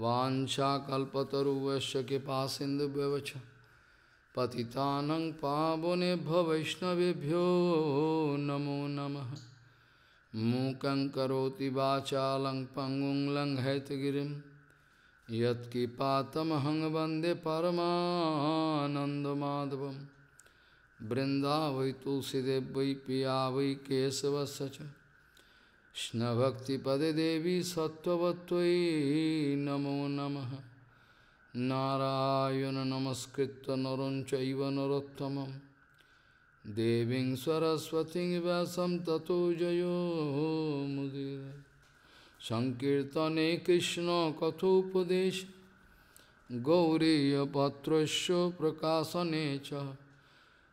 वाशाकल्पतरुवश्य कृपा सिंधु व्यवच पति पावने वैष्णवभ्यो नमो नमः मूक पंगु लिरी यतमह वंदे परमाधव वन्दे परमानन्दमाधवं तुलसीदेव वै पिया वै केशवश Krishna Bhakti Pade Devi Sattvatvai Namo Namaha Narayana Namaskritta Naranchaiva Narottamam Deving Saraswati Vyasam Tato Jayo Mudira Sankirtane Krishna Kathopadesh Gauriya Patrasya Prakasanecha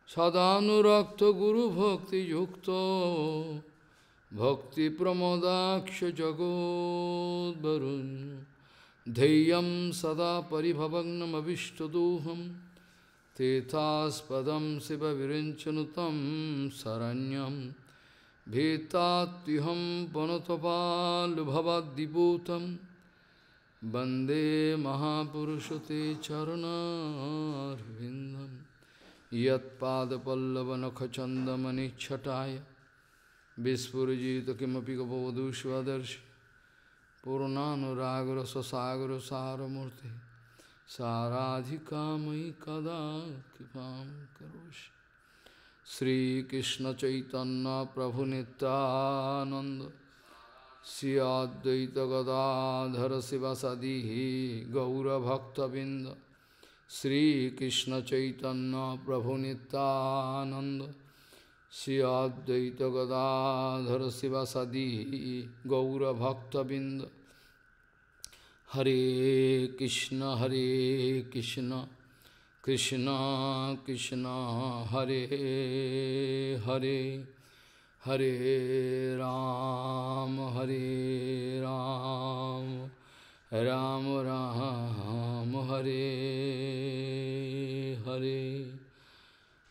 Sadhanurakta Guru Bhakti Yukta Bhakti Pramodaksha Jagod Varun Deyam Sada Paribhavagnam Avishtaduham Padam Siva Virinchanutam Saranyam Bhetatiham Panatapal Bhavadiputam Bande Mahapurushate Charanarvindam Yat Padapallavanakhachandamani Chataya विस्फुजित किमपि गपवधूष्वदर्श पूर्णानुरागर ससागर सारमूर्ति साराधिका मयि कदा कृपा करोषि श्रीकृष्ण चैतन्य प्रभु नित्यानंद श्री अद्वैत गदाधर शिवसदी गौरभक्तबिंद श्रीकृष्ण चैतन्य प्रभु Nityanand Sri Advaita Gadadhara Sivasadi Gaura Bhakta Binda Hare Krishna Hare Krishna Krishna Krishna Hare Hare Hare Ram Hare Ram Ram Ram Hare Hare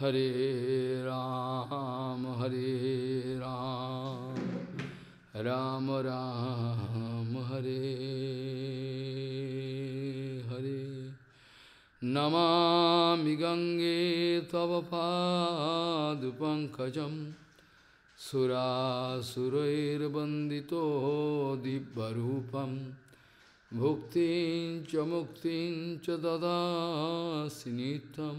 Hare Ram, Hare Ram, Ram Ram, Hare Hare. Namami Gange Tava Padupankajam Sura Surair Bandito Dibbarupam Bhuktin Chamuktin Chadada Sinitam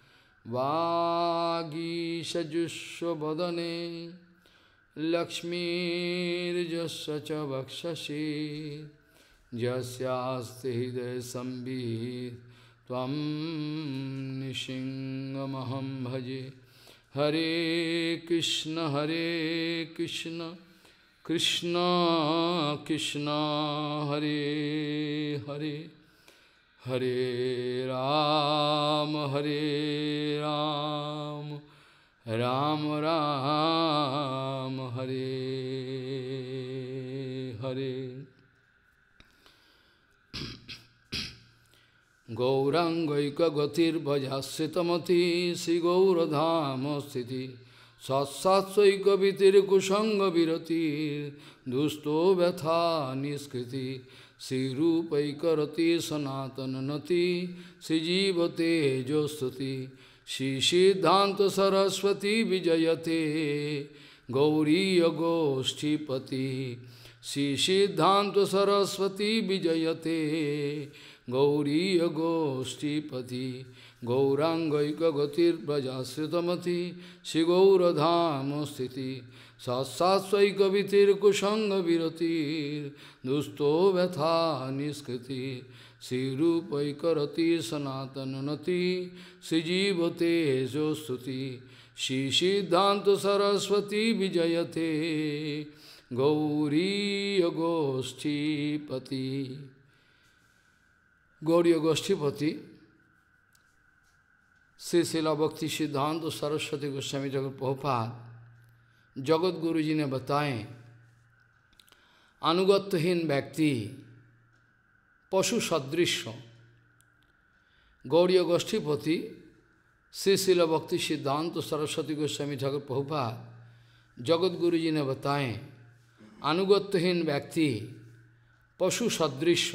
वागीशजुष्वदने लक्ष्मीजस्व च जस्ते हृदय संबीत भजे हरे कृष्ण हरे कृष्ण कृष्ण कृष्ण हरे हरे হরে Ram Ram, Ram Ram, Ram Ram, Hare Hare. Shri গৌরধাম স্থিতি সৎসাৎসৈকবিতির কুসঙ্গ বিরতির দুস্থ ব্যথা নিষ্কৃতি श्री रूपैकरति सनातननति श्रीजीवते जोस्तुति श्री सिद्धांत सरस्वती विजयते गौरी गोष्ठीपति श्री सिद्धांत सरस्वती विजयते गौरी गोष्ठीपति गौरांगतिर्प्रजाश्रितमति श्री गौरधाम स्थिति সৎসাৎসৈ কবিতির কুসঙ্গ বিরতির দুস্থ ব্যথা নিষ্কৃতি শ্রীরূপৈ করতি সনাতনতি শ্রীজীবতে যোস্তুতি শ্রী সিদ্ধান্ত সরস্বতী বিজয়তে গৌরী গোষ্ঠীপতি গৌরী গোষ্ঠীপতি শ্রী শিলা ভক্তি সিদ্ধান্ত সরস্বতী গোস্বামী ঠাকুর প্রভুপাত जगत गुरु जी ने बताए अनुगत्यहीन व्यक्ति पशु सदृश गौड़ीय गोष्ठीपति श्री शिल भक्ति सिद्धांत सरस्वती गोस्वामी ठाकुर प्रभुपाद जगत गुरु जी ने बताएं अनुगत्यहीन व्यक्ति पशु सदृश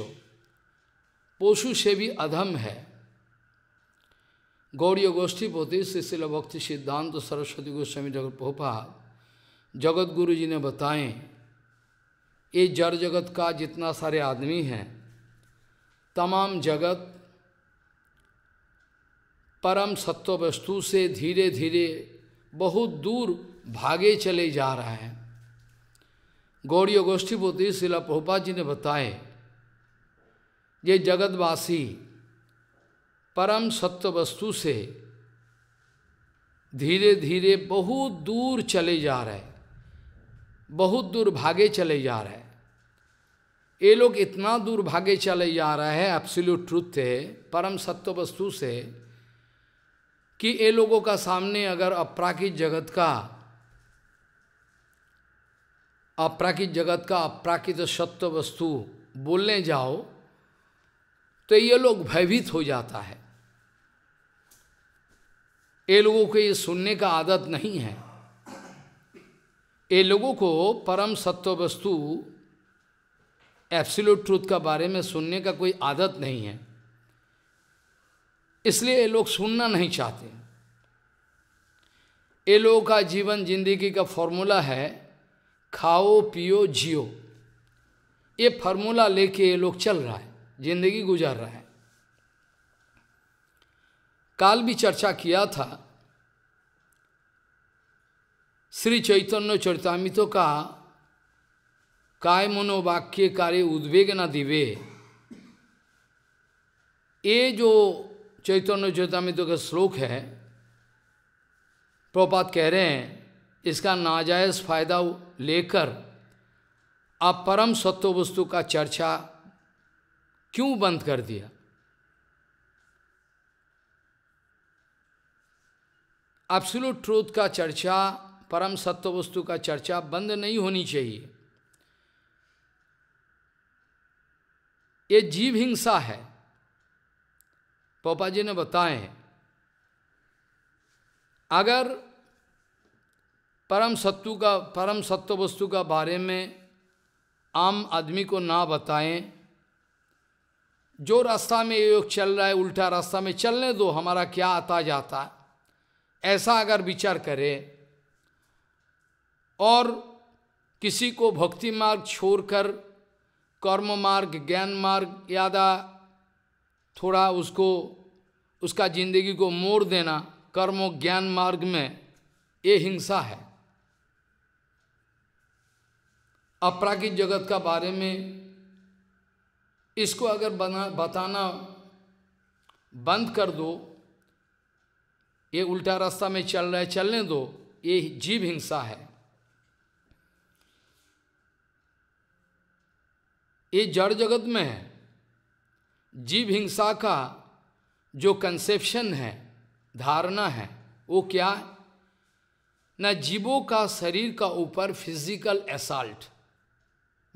पशु से भी अधम है गौड़ीय गोष्ठीपति श्री भक्ति सिद्धांत सरस्वती गोस्वामी ठाकुर प्रभुपाद जगत गुरु जी ने बताएं ये जड़ जगत का जितना सारे आदमी हैं तमाम जगत परम सत्व वस्तु से धीरे धीरे बहुत दूर भागे चले जा रहे हैं गौड़ी बोती शिला प्रभुपा जी ने बताए ये जगतवासी परम सत्य वस्तु से धीरे धीरे बहुत दूर चले जा रहे हैं बहुत दूर भागे चले जा रहे हैं ये लोग इतना दूर भागे चले जा रहे हैं एब्सोल्यूट ट्रुथ से परम सत्य वस्तु से कि ये लोगों का सामने अगर अपराकित जगत का अपराकित जगत का अपराकित सत्य वस्तु बोलने जाओ तो ये लोग भयभीत हो जाता है ये लोगों को ये सुनने का आदत नहीं है ये लोगों को परम सत्व वस्तु एप्सिलोट ट्रूथ का बारे में सुनने का कोई आदत नहीं है इसलिए ये लोग सुनना नहीं चाहते ये लोगों का जीवन जिंदगी का फॉर्मूला है खाओ पियो जियो ये फॉर्मूला लेके ये लोग चल रहा है जिंदगी गुजार रहा है काल भी चर्चा किया था श्री चैतन्य चरितामितों का काय मनोवाक्य कार्य उद्वेग न दिवे ये जो चैतन्य चैतामितों का श्लोक है प्रपात कह रहे हैं इसका नाजायज़ फायदा लेकर आप परम सत्व वस्तु का चर्चा क्यों बंद कर दिया एब्सोल्यूट ट्रूथ का चर्चा परम सत्व वस्तु का चर्चा बंद नहीं होनी चाहिए ये जीव हिंसा है पोपा जी ने बताए अगर परम सत्व का परम सत्व वस्तु का बारे में आम आदमी को ना बताएं जो रास्ता में योग चल रहा है उल्टा रास्ता में चलने दो हमारा क्या आता जाता ऐसा अगर विचार करें और किसी को भक्ति मार्ग छोड़कर कर्म मार्ग ज्ञान मार्ग यादा थोड़ा उसको उसका जिंदगी को मोड़ देना कर्म ज्ञान मार्ग में ये हिंसा है अपरागिक जगत का बारे में इसको अगर बना बताना बंद कर दो ये उल्टा रास्ता में चल रहा है चलने दो ये जीव हिंसा है ये जड़ जगत में है जीव हिंसा का जो कंसेप्शन है धारणा है वो क्या है न जीवों का शरीर का ऊपर फिजिकल असाल्ट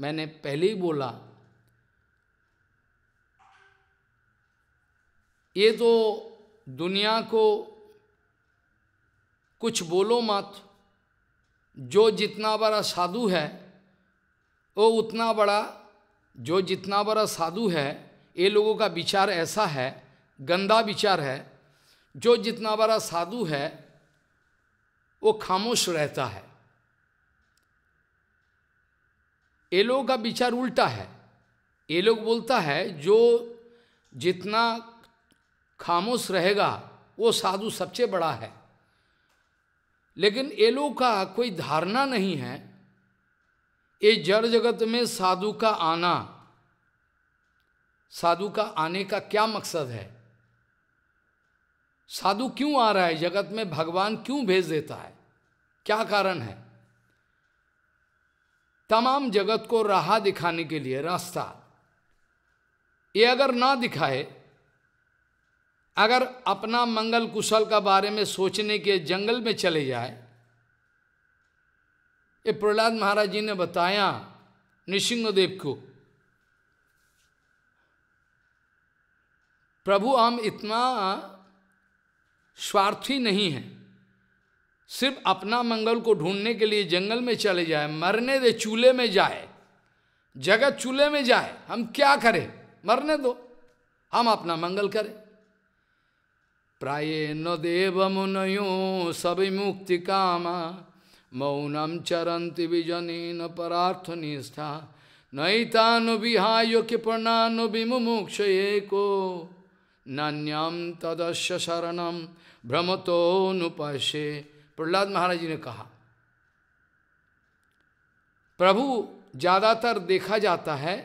मैंने पहले ही बोला ये तो दुनिया को कुछ बोलो मत जो जितना बड़ा साधु है वो उतना बड़ा जो जितना बड़ा साधु है ये लोगों का विचार ऐसा है गंदा विचार है जो जितना बड़ा साधु है वो खामोश रहता है ये लोगों का विचार उल्टा है ये लोग बोलता है जो जितना खामोश रहेगा वो साधु सबसे बड़ा है लेकिन ये लोग का कोई धारणा नहीं है ये जड़ जगत में साधु का आना साधु का आने का क्या मकसद है साधु क्यों आ रहा है जगत में भगवान क्यों भेज देता है क्या कारण है तमाम जगत को राह दिखाने के लिए रास्ता ये अगर ना दिखाए अगर अपना मंगल कुशल का बारे में सोचने के जंगल में चले जाए ये प्रहलाद महाराज जी ने बताया नृसिंहदेव को प्रभु हम इतना स्वार्थी नहीं हैं सिर्फ अपना मंगल को ढूंढने के लिए जंगल में चले जाए मरने दे चूल्हे में जाए जगत चूल्हे में जाए हम क्या करें मरने दो हम अपना मंगल करें प्राये न देव मुनयो सभी मुक्ति कामा मौनम चरंति विजने न परार्थ निष्ठा कृपणा नु विमुक्ष को नान्यम तदस्य शरणम भ्रमतो नुपश्य प्रहलाद महाराज जी ने कहा प्रभु ज़्यादातर देखा जाता है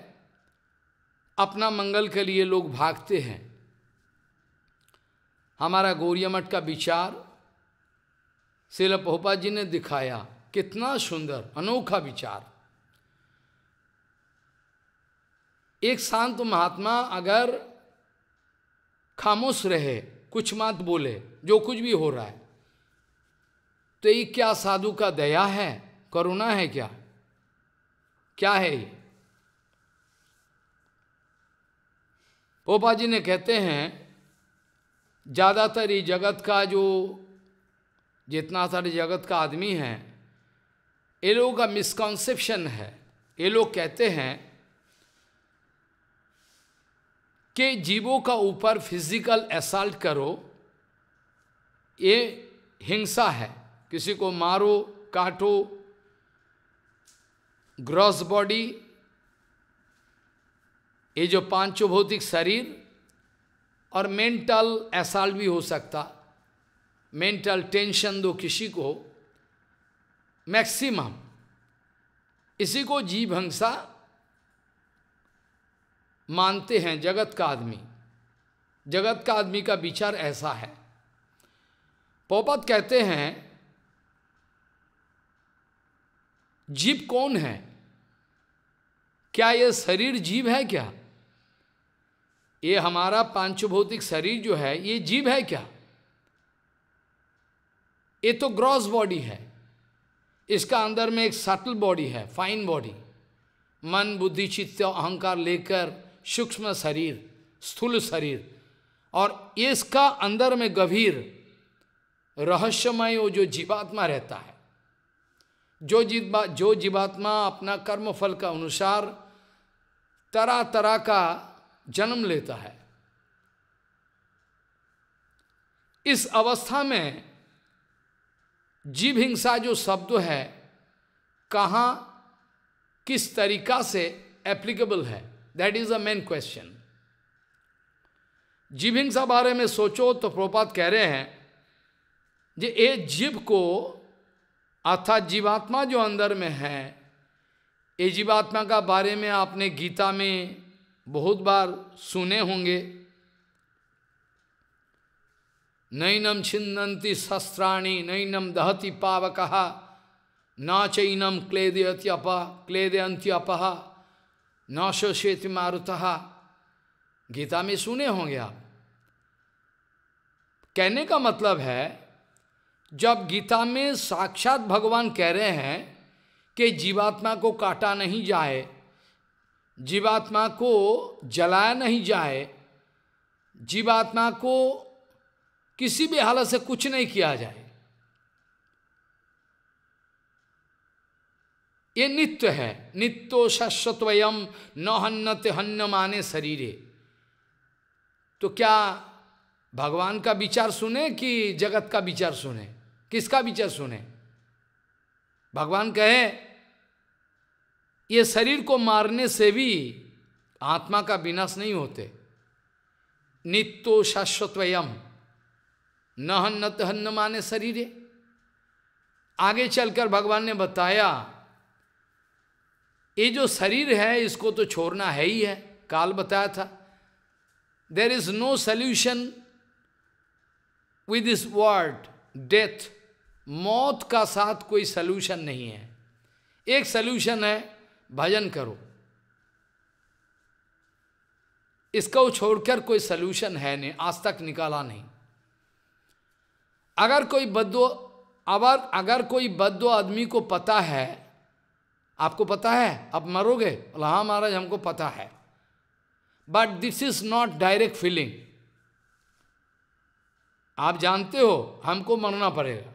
अपना मंगल के लिए लोग भागते हैं हमारा गौरिया मठ का विचार श्रील पोपा जी ने दिखाया कितना सुंदर अनोखा विचार एक शांत महात्मा अगर खामोश रहे कुछ मात बोले जो कुछ भी हो रहा है तो ये क्या साधु का दया है करुणा है क्या क्या है ये पोपा जी ने कहते हैं ज़्यादातर ये जगत का जो जितना सारे जगत का आदमी है ये लोगों का मिसकॉन्सेप्शन है ये लोग कहते हैं कि जीवों का ऊपर फिजिकल असल्ट करो ये हिंसा है किसी को मारो काटो ग्रॉस बॉडी ये जो पांचो भौतिक शरीर और मेंटल असल्ट भी हो सकता मेंटल टेंशन दो किसी को मैक्सिमम इसी को जीव हंसा मानते हैं जगत का आदमी जगत का आदमी का विचार ऐसा है पोपत कहते हैं जीव कौन है क्या यह शरीर जीव है क्या ये हमारा पांचभौतिक शरीर जो है ये जीव है क्या ये तो ग्रॉस बॉडी है इसका अंदर में एक सटल बॉडी है फाइन बॉडी मन बुद्धि चित्त अहंकार लेकर सूक्ष्म शरीर स्थूल शरीर और इसका अंदर में गंभीर रहस्यमय वो जो जीवात्मा रहता है जो जीवा जो जीवात्मा अपना कर्म फल का अनुसार तरह तरह का जन्म लेता है इस अवस्था में जीव हिंसा जो शब्द है कहाँ किस तरीका से एप्लीकेबल है that is a main question जीव हिंसा बारे में सोचो तो प्रोपात कह रहे हैं जे ये जीव को अर्थात जीवात्मा जो अंदर में है ये जीवात्मा का बारे में आपने गीता में बहुत बार सुने होंगे नैनम छिन्दंती शस्त्राणी नैनम दहति पावक न चैनम क्लेदयत्यप क्लेदयंत्यप न शोषेत मारुत गीता में सुने होंगे आप कहने का मतलब है जब गीता में साक्षात भगवान कह रहे हैं कि जीवात्मा को काटा नहीं जाए जीवात्मा को जलाया नहीं जाए जीवात्मा को किसी भी हालत से कुछ नहीं किया जाए ये नित्य है नित्यो शाश्वतवयम न हन्नत हन्न माने शरीरे तो क्या भगवान का विचार सुने कि जगत का विचार सुने किसका विचार सुने भगवान कहे ये शरीर को मारने से भी आत्मा का विनाश नहीं होते नित्यो शाश्वतवयम न हन्न तहन्न माने शरीर आगे चलकर भगवान ने बताया ये जो शरीर है इसको तो छोड़ना है ही है काल बताया था there is no solution with इस वर्ड डेथ मौत का साथ कोई सल्यूशन नहीं है एक सल्यूशन है भजन करो इसको छोड़कर कोई सल्यूशन है नहीं आज तक निकाला नहीं अगर कोई बद्दो अगर अगर कोई बद्दो आदमी को पता है आपको पता है आप मरोगे बोला हाँ महाराज हमको पता है but this is not direct feeling आप जानते हो हमको मरना पड़ेगा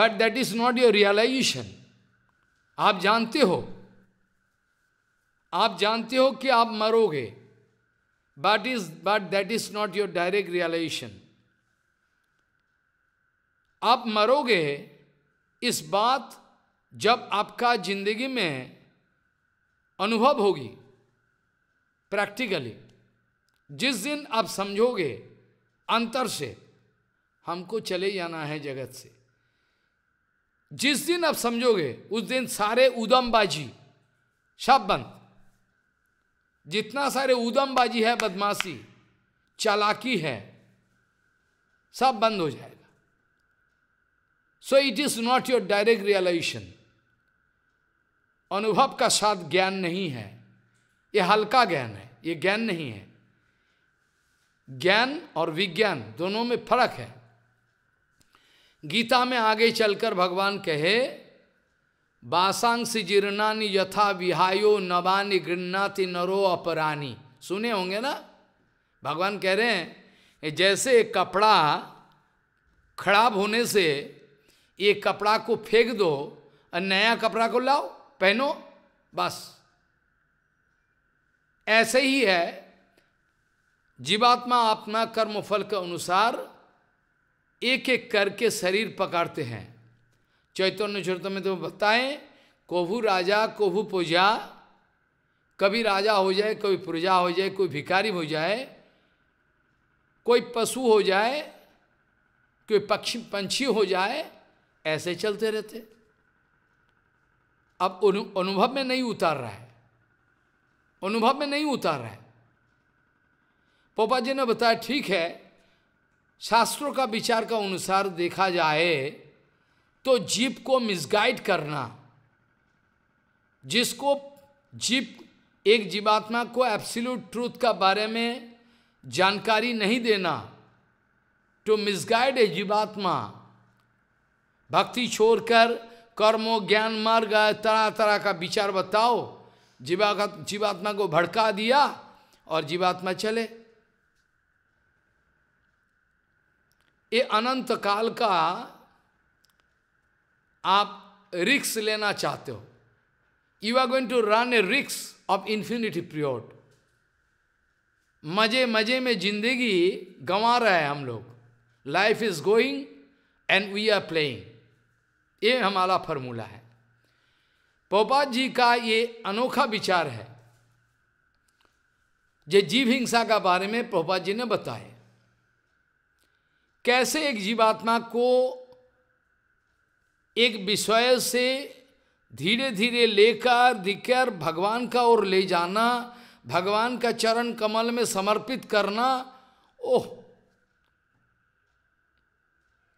but that is not your realization आप जानते हो आप जानते हो कि आप मरोगे but is but that is not your direct realization आप मरोगे इस बात जब आपका जिंदगी में अनुभव होगी प्रैक्टिकली जिस दिन आप समझोगे अंतर से हमको चले जाना है जगत से जिस दिन आप समझोगे उस दिन सारे उदमबाजी सब बंद जितना सारे उदमबाजी है बदमाशी चालाकी है सब बंद हो जाए So it is not your direct realization. अनुभव का साथ ज्ञान नहीं है ये हल्का ज्ञान है ये ज्ञान नहीं है ज्ञान और विज्ञान दोनों में फर्क है गीता में आगे चलकर भगवान कहे बासांस जीर्णानी यथा विहायो नवानी गृणाति नरो अपराणी सुने होंगे ना भगवान कह रहे हैं जैसे कपड़ा खराब होने से ये कपड़ा को फेंक दो और नया कपड़ा को लाओ पहनो बस ऐसे ही है जीवात्मा अपना फल के अनुसार एक एक करके शरीर पकड़ते हैं चैतन्य चौथ में तो बताएं कोहू राजा कोहू पूजा कभी राजा हो जाए कभी प्रजा हो जाए कोई भिकारी हो जाए कोई पशु हो जाए कोई पक्षी पंछी हो जाए ऐसे चलते रहते अब अनु, अनुभव में नहीं उतार रहा है अनुभव में नहीं उतार रहा है पोपा जी ने बताया ठीक है शास्त्रों का विचार का अनुसार देखा जाए तो जीप को मिसगाइड करना जिसको जीप एक जीवात्मा को एब्सिल्यूट ट्रूथ का बारे में जानकारी नहीं देना टू मिसगाइड ए जीवात्मा भक्ति छोड़कर कर्म ज्ञान मार्ग तरह तरह का विचार बताओ जीवा जीवात्मा को भड़का दिया और जीवात्मा चले ये अनंत काल का आप रिक्स लेना चाहते हो you are going to run a रिक्स ऑफ इन्फिनिटी प्रियोड मजे मजे में जिंदगी गंवा रहे हैं हम लोग life is going and we are playing ये हमारा फॉर्मूला है पोपा जी का ये अनोखा विचार है जो जीव हिंसा का बारे में पोपा जी ने बताए कैसे एक जीवात्मा को एक विषय से धीरे धीरे लेकर दिखकर भगवान का ओर ले जाना भगवान का चरण कमल में समर्पित करना ओह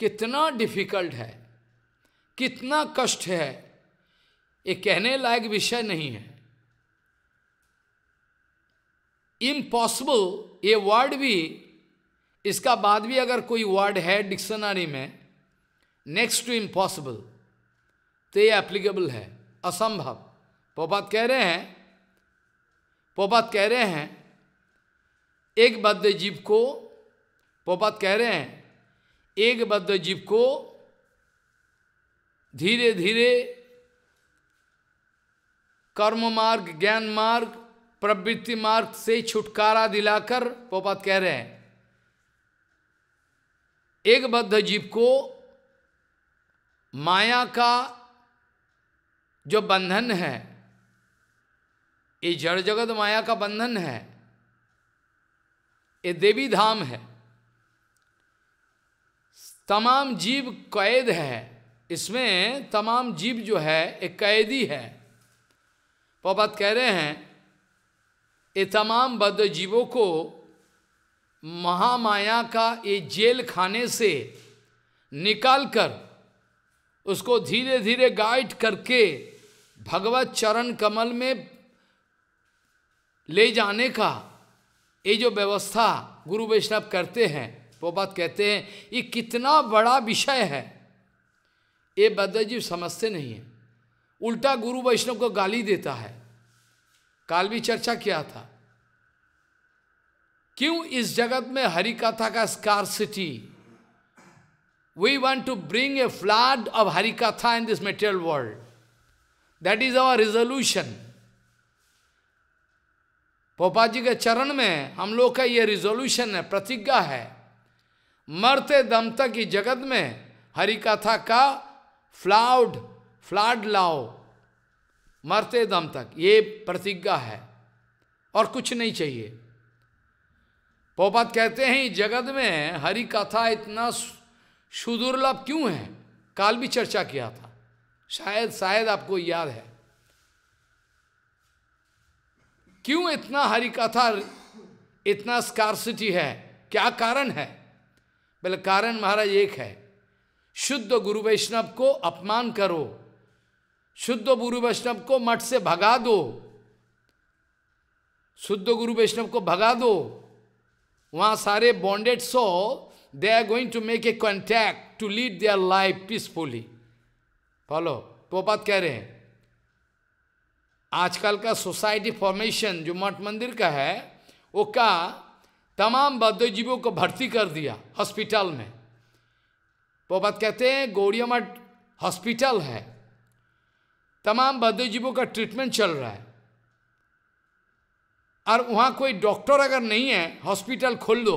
कितना डिफिकल्ट है कितना कष्ट है ये कहने लायक विषय नहीं है इम्पॉसिबल ये वर्ड भी इसका बाद भी अगर कोई वर्ड है डिक्शनरी में नेक्स्ट टू इम्पॉसिबल तो ये एप्लीकेबल है असंभव पोपात कह रहे हैं पोपात कह रहे हैं एक बद्ध जीव को पोपात कह रहे हैं एक बद्ध जीव को धीरे धीरे कर्म मार्ग ज्ञान मार्ग प्रवृत्ति मार्ग से छुटकारा दिलाकर पोपात कह रहे हैं एक बद्ध जीव को माया का जो बंधन है ये जड़ जगत माया का बंधन है ये देवी धाम है तमाम जीव कैद है इसमें तमाम जीव जो है एक कैदी है बात कह रहे हैं ये तमाम बद्ध जीवों को महामाया का ये जेल खाने से निकाल कर उसको धीरे धीरे गाइड करके भगवत चरण कमल में ले जाने का ये जो व्यवस्था गुरु वैष्णव करते हैं वो बात कहते हैं ये कितना बड़ा विषय है ये जीव समझते नहीं है उल्टा गुरु वैष्णव को गाली देता है काल भी चर्चा किया था क्यों इस जगत में हरि कथा का scarcity we want to bring a flood of Harikatha in this material world that is our resolution Popa ji के चरण में हम लोग का ये रिजोल्यूशन है प्रतिज्ञा है मरते दम तक इस जगत में हरिकथा का फ्लाउड फ्लाड लाओ मरते दम तक ये प्रतिज्ञा है और कुछ नहीं चाहिए पोपात कहते हैं जगत में हरि कथा इतना सुदुर्लभ क्यों है काल भी चर्चा किया था शायद शायद आपको याद है क्यों इतना हरि कथा इतना स्कारसिटी है क्या कारण है बोले कारण महाराज एक है शुद्ध गुरु वैष्णव को अपमान करो शुद्ध गुरु वैष्णव को मठ से भगा दो शुद्ध गुरु वैष्णव को भगा दो वहाँ सारे bonded so they are going to make a contact to lead their life peacefully follow Popat कह रहे हैं आजकल का सोसाइटी फॉर्मेशन जो मठ मंदिर का है वो का तमाम बद्ध जीवों को भर्ती कर दिया हॉस्पिटल में पोपत कहते हैं गौड़िया मठ हॉस्पिटल है तमाम बद्धजीवों का ट्रीटमेंट चल रहा है और वहाँ कोई डॉक्टर अगर नहीं है हॉस्पिटल खोल दो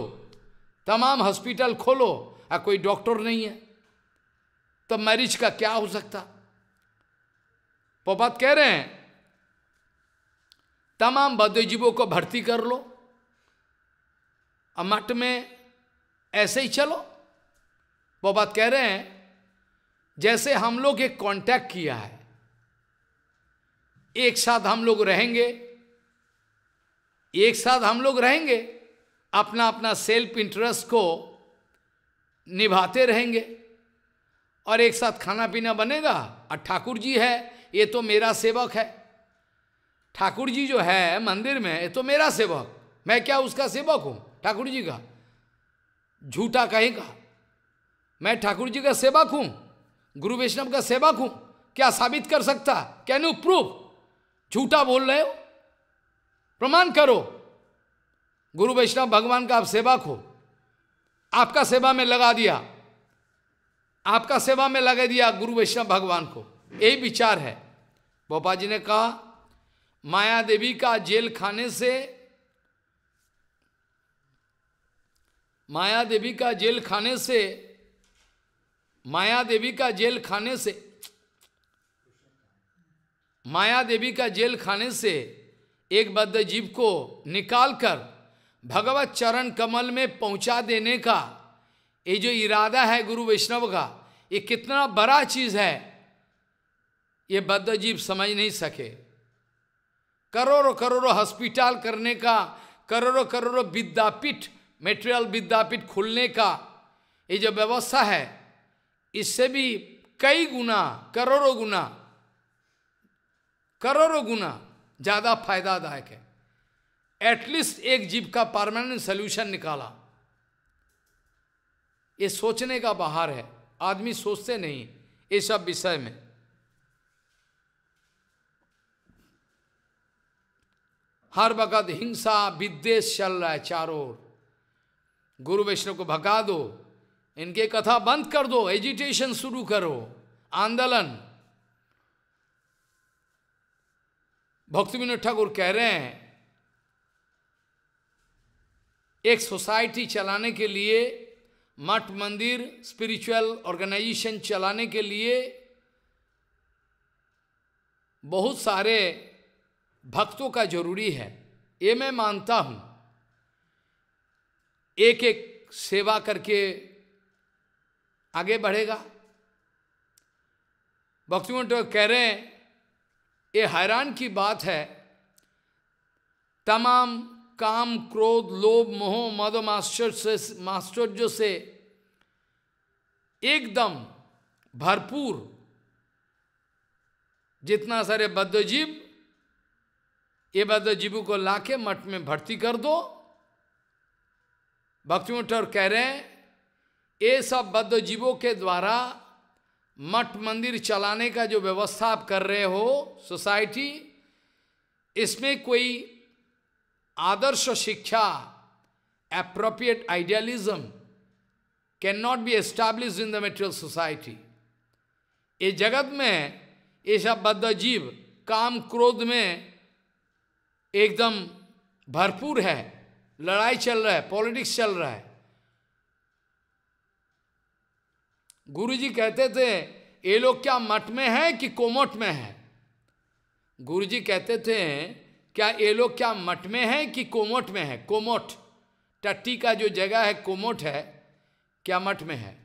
तमाम हॉस्पिटल खोलो और कोई डॉक्टर नहीं है तो मैरिज का क्या हो सकता पोपात कह रहे हैं तमाम बद्धजीवों को भर्ती कर लो मठ में ऐसे ही चलो वो बात कह रहे हैं जैसे हम लोग एक कांटेक्ट किया है एक साथ हम लोग रहेंगे एक साथ हम लोग रहेंगे अपना अपना सेल्फ इंटरेस्ट को निभाते रहेंगे और एक साथ खाना पीना बनेगा और ठाकुर जी है ये तो मेरा सेवक है ठाकुर जी जो है मंदिर में ये तो मेरा सेवक मैं क्या उसका सेवक हूँ ठाकुर जी का झूठा कहीं का मैं ठाकुर जी का सेवक हूं गुरु वैष्णव का सेवक हूं क्या साबित कर सकता कैन यू प्रूव झूठा बोल रहे हो प्रमाण करो गुरु वैष्णव भगवान का आप सेवक हो आपका सेवा में लगा दिया आपका सेवा में लगा दिया गुरु वैष्णव भगवान को यही विचार है बोपा जी ने कहा माया देवी का जेल खाने से माया देवी का जेल खाने से माया देवी का जेल खाने से माया देवी का जेल खाने से एक बद्ध जीव को निकालकर भगवत चरण कमल में पहुंचा देने का ये जो इरादा है गुरु वैष्णव का ये कितना बड़ा चीज है ये बद्ध जीव समझ नहीं सके करोड़ों करोड़ों हॉस्पिटल करने का करोड़ों करोड़ों विद्यापीठ मेटेरियल विद्यापीठ खुलने का ये जो व्यवस्था है इससे भी कई गुना करोड़ों गुना करोड़ों गुना ज़्यादा फायदादायक है एटलीस्ट एक जीव का परमानेंट सोल्यूशन निकाला ये सोचने का बाहर है आदमी सोचते नहीं ये सब विषय में हर वक़्त हिंसा विद्वेश चल रहा है चारों गुरु वैष्णव को भगा दो इनके कथा बंद कर दो एजिटेशन शुरू करो आंदोलन भक्ति विनोद ठाकुर कह रहे हैं एक सोसाइटी चलाने के लिए मठ मंदिर स्पिरिचुअल ऑर्गेनाइजेशन चलाने के लिए बहुत सारे भक्तों का जरूरी है ये मैं मानता हूँ एक एक सेवा करके आगे बढ़ेगा भक्तिमोहन तो कह रहे हैं ये हैरान की बात है तमाम काम क्रोध लोभ मोह मद मास्टर से जो से एकदम भरपूर जितना सारे बद्धजीव ये बद्धजीवों को लाके मठ में भर्ती कर दो भक्ति और कह रहे हैं ये सब बद्ध जीवों के द्वारा मठ मंदिर चलाने का जो व्यवस्था आप कर रहे हो सोसाइटी इसमें कोई आदर्श शिक्षा idealism can not be establish in the material society ये जगत में ये सब बद्ध जीव काम क्रोध में एकदम भरपूर है लड़ाई चल रहा है पॉलिटिक्स चल रहा है गुरु जी कहते थे ये लोग क्या मठ में है कि कोमठ में है गुरु जी कहते थे क्या ये लोग क्या मठ में है कि कोमोट में है कोमोट टट्टी का जो जगह है कोमोट है क्या मठ में है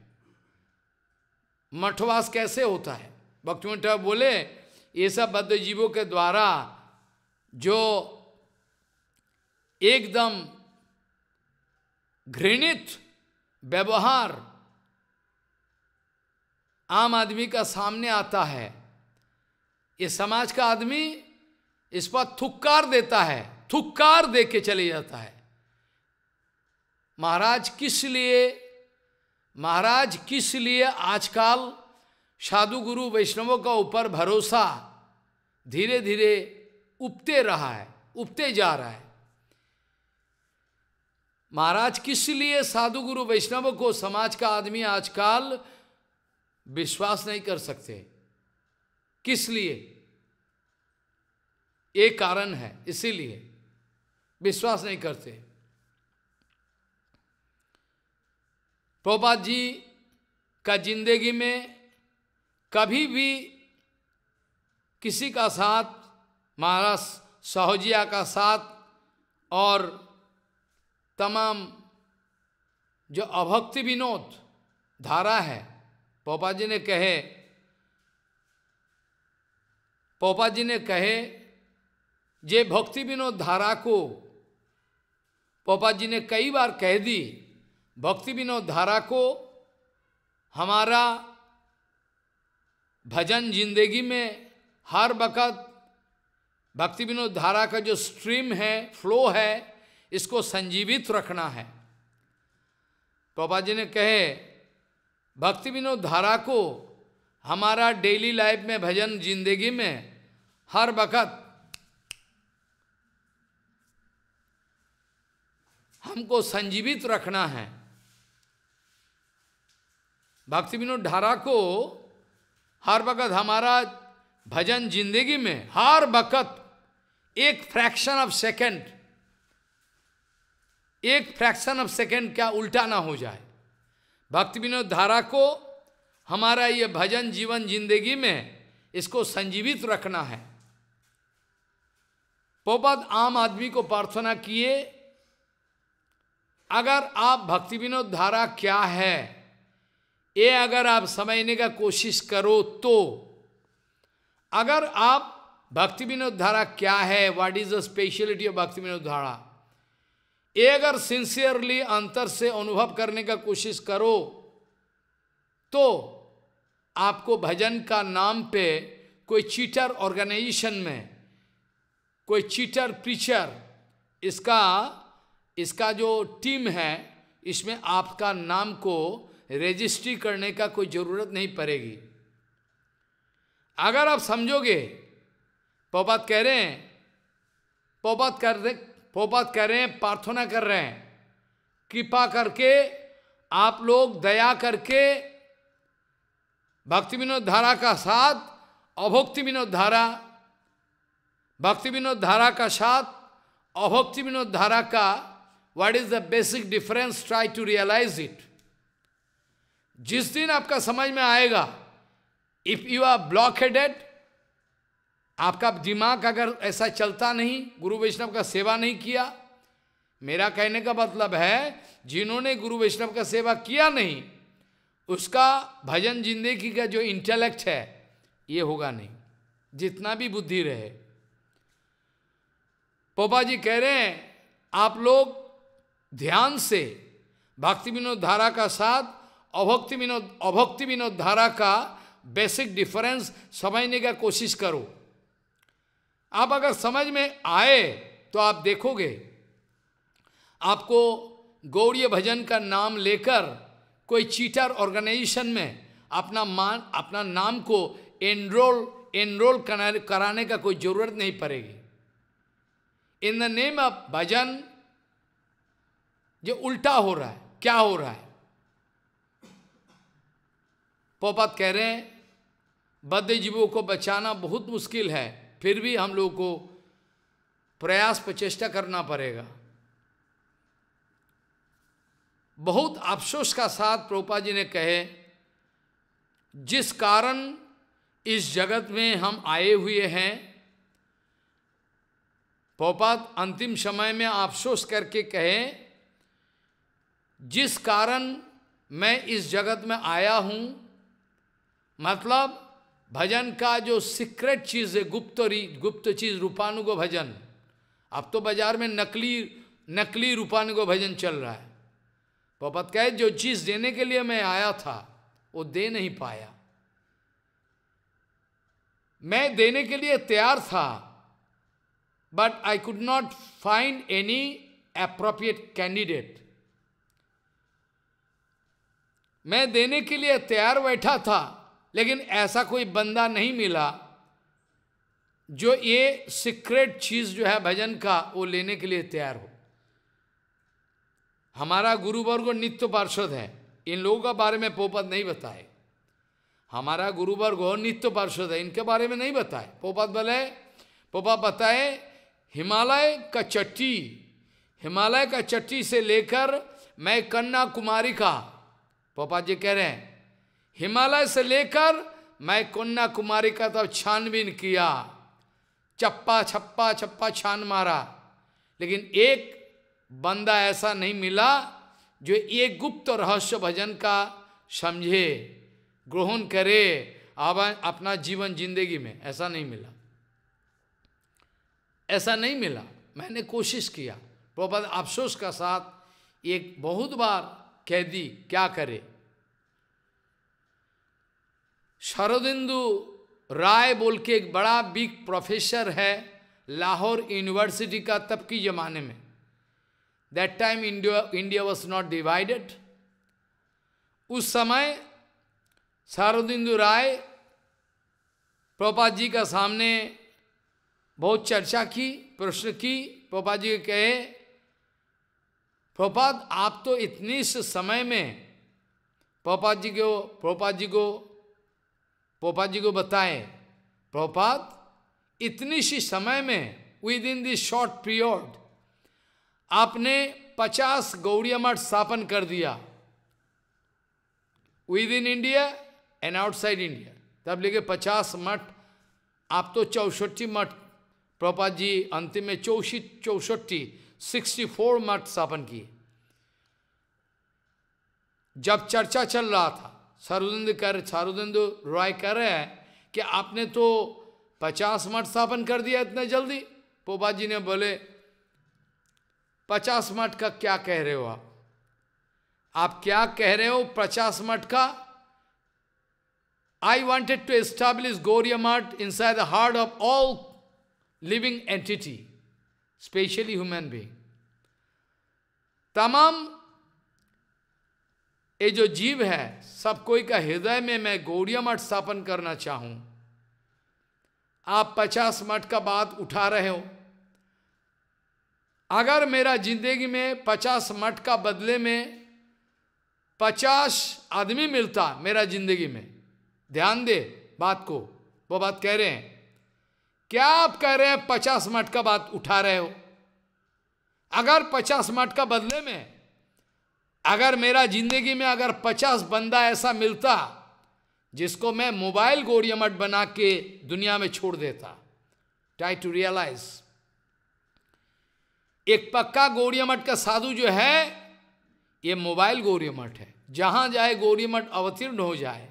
मठवास कैसे होता है भक्ति बोले ये सब बद्ध जीवों के द्वारा जो एकदम घृणित व्यवहार आम आदमी का सामने आता है ये समाज का आदमी इस पर थुक्कार देता है थुक्कार दे के चले जाता है महाराज किस लिए महाराज किस लिए आजकल साधु गुरु वैष्णवों का ऊपर भरोसा धीरे धीरे उपते रहा है उपते जा रहा है महाराज किस लिए साधु गुरु वैष्णव को समाज का आदमी आजकल विश्वास नहीं कर सकते किस लिए ये कारण है इसीलिए विश्वास नहीं करते प्रभा जी का जिंदगी में कभी भी किसी का साथ महाराज सहोजिया का साथ और तमाम जो अभक्ति विनोद धारा है पोपा जी ने कहे पोपा जी ने कहे जे भक्ति विनोद धारा को पोपा जी ने कई बार कह दी भक्ति विनोद धारा को हमारा भजन जिंदगी में हर वक़्त भक्ति विनोद धारा का जो स्ट्रीम है फ्लो है इसको संजीवित रखना है पोपा जी ने कहे भक्ति विनोद धारा को हमारा डेली लाइफ में भजन जिंदगी में हर वक़्त हमको संजीवित रखना है भक्ति विनोद धारा को हर वक़्त हमारा भजन जिंदगी में हर वक़्त एक फ्रैक्शन ऑफ सेकंड एक फ्रैक्शन ऑफ सेकंड क्या उल्टा ना हो जाए भक्ति विनोद धारा को हमारा ये भजन जीवन जिंदगी में इसको संजीवित रखना है पोपद आम आदमी को प्रार्थना किए अगर आप भक्ति विनोद धारा क्या है ये अगर आप समझने का कोशिश करो तो अगर आप भक्ति विनोद धारा क्या है what is the speciality of Bhakti Vinod धारा ये अगर सिंसियरली अंतर से अनुभव करने का कोशिश करो तो आपको भजन का नाम पे कोई चीटर ऑर्गेनाइजेशन में कोई चीटर प्रीचर इसका इसका जो टीम है इसमें आपका नाम को रजिस्ट्री करने का कोई ज़रूरत नहीं पड़ेगी अगर आप समझोगे पोपत कह रहे हैं पोपत कर बात कह रहे हैं प्रार्थना कर रहे हैं कृपा करके आप लोग दया करके भक्ति विनोद धारा का साथ अभोक्ति विनोद धारा भक्ति विनोद धारा का साथ अभोक्ति विनोद धारा का what is the basic difference try to realize it जिस दिन आपका समझ में आएगा if you are block headed आपका दिमाग अगर ऐसा चलता नहीं गुरु वैष्णव का सेवा नहीं किया मेरा कहने का मतलब है जिन्होंने गुरु वैष्णव का सेवा किया नहीं उसका भजन जिंदगी का जो इंटेलेक्ट है ये होगा नहीं जितना भी बुद्धि रहे पोपा जी कह रहे हैं आप लोग ध्यान से भक्ति विनोद धारा का साथ अभक्ति विनोद अभक्ति विनोद धारा का बेसिक डिफरेंस समझने का कोशिश करो आप अगर समझ में आए तो आप देखोगे आपको गौड़ीय भजन का नाम लेकर कोई चीटर ऑर्गेनाइजेशन में अपना मान अपना नाम को एनरोल एनरोल कराने का कोई जरूरत नहीं पड़ेगी इन द नेम ऑफ भजन जो उल्टा हो रहा है क्या हो रहा है पोपत कह रहे हैं बद्ध जीवों को बचाना बहुत मुश्किल है फिर भी हम लोग को प्रयास प्रचेष्टा करना पड़ेगा बहुत अफसोस का साथ प्रोपा जी ने कहे जिस कारण इस जगत में हम आए हुए हैं पोपात अंतिम समय में अफसोस करके कहे जिस कारण मैं इस जगत में आया हूं मतलब भजन का जो सीक्रेट चीज़ है गुप्त गुप्त चीज़ रूपानुगो भजन अब तो बाजार में नकली नकली रूपानुगो भजन चल रहा है पपत कहे जो चीज़ देने के लिए मैं आया था वो दे नहीं पाया मैं देने के लिए तैयार था but I could not find any appropriate candidate मैं देने के लिए तैयार बैठा था लेकिन ऐसा कोई बंदा नहीं मिला जो ये सीक्रेट चीज़ जो है भजन का वो लेने के लिए तैयार हो हमारा गुरुवर्ग नित्य पार्षद है इन लोगों के बारे में पोपत नहीं बताए हमारा गुरुवर्ग नित्य पार्षद है इनके बारे में नहीं बताए पोपत बोले पोपा बताए हिमालय का चट्टी हिमालय का चट्टी से लेकर मैं कन्या कुमारी का पापा जी कह रहे हैं हिमालय से लेकर मैं कन्याकुमारी कुमारी का तब तो छानबीन किया चप्पा छप्पा छप्पा छान मारा लेकिन एक बंदा ऐसा नहीं मिला जो ये गुप्त रहस्य भजन का समझे ग्रहण करे अब अपना जीवन जिंदगी में ऐसा नहीं मिला ऐसा नहीं मिला मैंने कोशिश किया प्रपद अफसोस का साथ एक बहुत बार कह दी क्या करे शरदिंदु राय बोल के एक बड़ा बिग प्रोफेसर है लाहौर यूनिवर्सिटी का तब की ज़माने में that time India India was not divided उस समय शारदिंदु राय प्रभुपाद जी का सामने बहुत चर्चा की प्रश्न की प्रपा जी कहे प्रपात आप तो इतने समय में प्रभुपाद जी को प्रोपा जी को पोपात जी को बताएं प्रपात इतनी सी समय में within this short period आपने पचास गौड़िया मठ स्थापन कर दिया within India and outside India तब लेके पचास मठ आप तो चौसठी मठ प्रपात जी अंतिम में चौसी चौसठी सिक्सटी फोर मठ स्थापन किए जब चर्चा चल रहा था सर्वदंद कर सर्वदंद रॉय कर रहे हैं कि आपने तो पचास मठ स्थापन कर दिया इतने जल्दी पोपा जी ने बोले पचास मठ का क्या कह रहे हो आप आप क्या कह रहे हो पचास मठ का I wanted to establish Gaudiya मठ inside the heart of all living entity specially human being तमाम ये जो जीव है सब कोई का हृदय में मैं गौड़िया मठ स्थापन करना चाहूं आप पचास मठ का बात उठा रहे हो अगर मेरा जिंदगी में पचास मठ का बदले में पचास आदमी मिलता मेरा जिंदगी में ध्यान दे बात को वो बात कह रहे हैं क्या आप कह रहे हैं पचास मठ का बात उठा रहे हो अगर पचास मठ का बदले में अगर मेरा जिंदगी में अगर पचास बंदा ऐसा मिलता जिसको मैं मोबाइल गोरियमठ बना के दुनिया में छोड़ देता ट्राई टू रियलाइज एक पक्का गौरियमठ का साधु जो है ये मोबाइल गौरियमठ है जहां जाए गौरियमठ अवतीर्ण हो जाए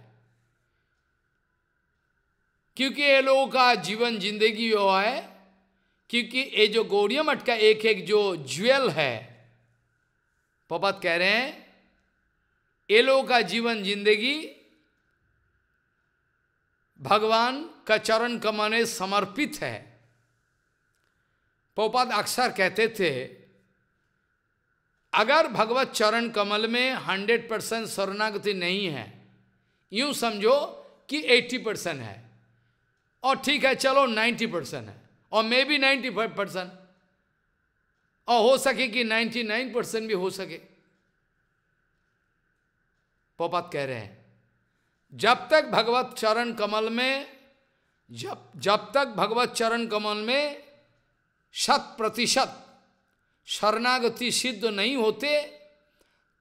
क्योंकि ये लोगों का जीवन जिंदगी वो है क्योंकि ये जो गौरियमठ का एक एक जो ज्वेल है पपत कह रहे हैं ये लोग का जीवन जिंदगी भगवान का चरण कमाने समर्पित है पोपद अक्सर कहते थे अगर भगवत चरण कमल में 100 परसेंट शरणागति नहीं है यूं समझो कि 80 परसेंट है और ठीक है चलो 90 परसेंट है और मे बी 95 परसेंट और हो सके कि 99 परसेंट भी हो सके पोपत कह रहे हैं जब तक भगवत चरण कमल में जब जब तक भगवत चरण कमल में शत प्रतिशत शरणागति सिद्ध नहीं होते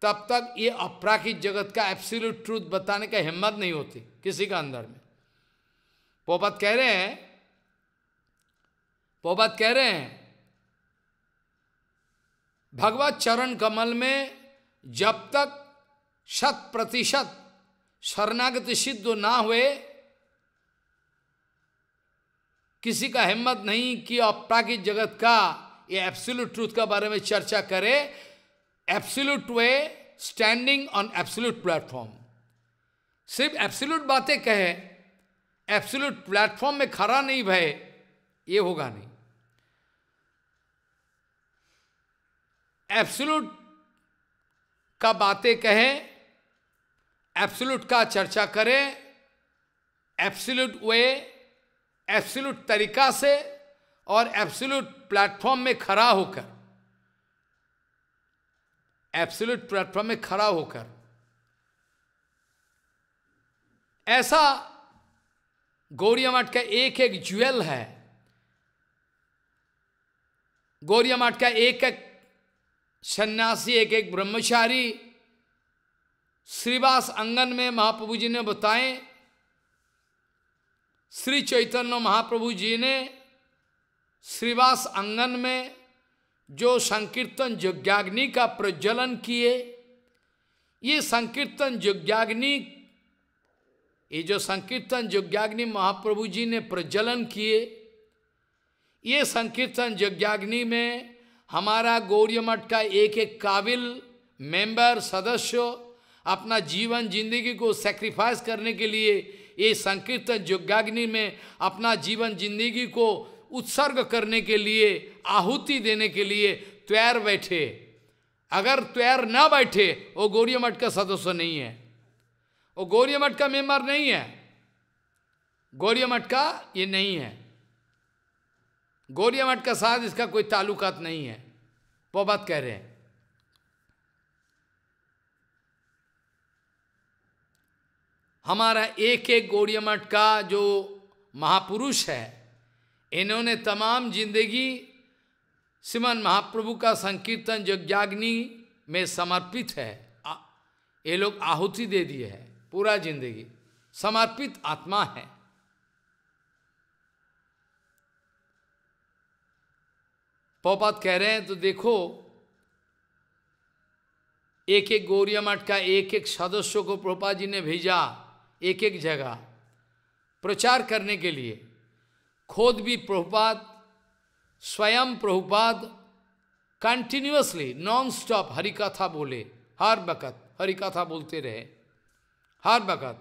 तब तक ये अपराखित जगत का एब्सोल्यूट ट्रूथ बताने का हिम्मत नहीं होती किसी का अंदर में पोपत कह रहे हैं पोपत कह रहे हैं भगवत चरण कमल में जब तक शत प्रतिशत शरणागति सिद्ध ना हुए किसी का हिम्मत नहीं कि अपराकित जगत का ये एप्सुलूट ट्रूथ के बारे में चर्चा करे absolute way standing on absolute platform सिर्फ एप्सुलूट बातें कहे एब्सोल्यूट प्लेटफॉर्म में खड़ा नहीं भय ये होगा नहीं एब्सुलूट का बातें कहें एब्सुलूट का चर्चा करें एब्सुलूट वे एब्सुलूट तरीका से और एब्सुलूट प्लेटफॉर्म में खड़ा होकर एब्सुलूट प्लेटफॉर्म में खड़ा होकर ऐसा गौरी मठ का एक एक ज्वेल है गौरी मठ का एक एक सन्यासी एक एक ब्रह्मचारी श्रीवास अंगन में महाप्रभु जी ने बताए श्री चैतन्य महाप्रभु जी ने श्रीवास अंगन में जो संकीर्तन यज्ञाग्नि का प्रज्वलन किए ये संकीर्तन यज्ञाग्नि ये जो संकीर्तन यज्ञाग्नि महाप्रभु जी ने प्रज्वलन किए ये संकीर्तन यज्ञाग्नि में हमारा गौरी मठ का एक एक काबिल मेंबर सदस्य अपना जीवन जिंदगी को सेक्रीफाइस करने के लिए ये संकीर्तन यज्ञाग्नि में अपना जीवन जिंदगी को उत्सर्ग करने के लिए आहुति देने के लिए त्वैर बैठे अगर तैर ना बैठे वो गौरी मठ का सदस्य नहीं है वो गौरी मठ का मेंबर नहीं है गौरी मठ का ये नहीं है गौरिया मठ का साथ इसका कोई ताल्लुकात नहीं है वो बात कह रहे हैं हमारा एक एक गौरिया मठ का जो महापुरुष है इन्होंने तमाम जिंदगी सिमन महाप्रभु का संकीर्तन यज्ञाग्नि में समर्पित है ये लोग आहुति दे दिए है पूरा जिंदगी समर्पित आत्मा है पौपात कह रहे हैं तो देखो एक एक गौरिया मठ का एक एक सदस्यों को प्रोपा जी ने भेजा एक एक जगह प्रचार करने के लिए खोद भी प्रभुपाद स्वयं प्रभुपाद कंटिन्यूसली नॉन स्टॉप हरिकथा बोले हर वक़्त हरिकथा बोलते रहे हर वक़्त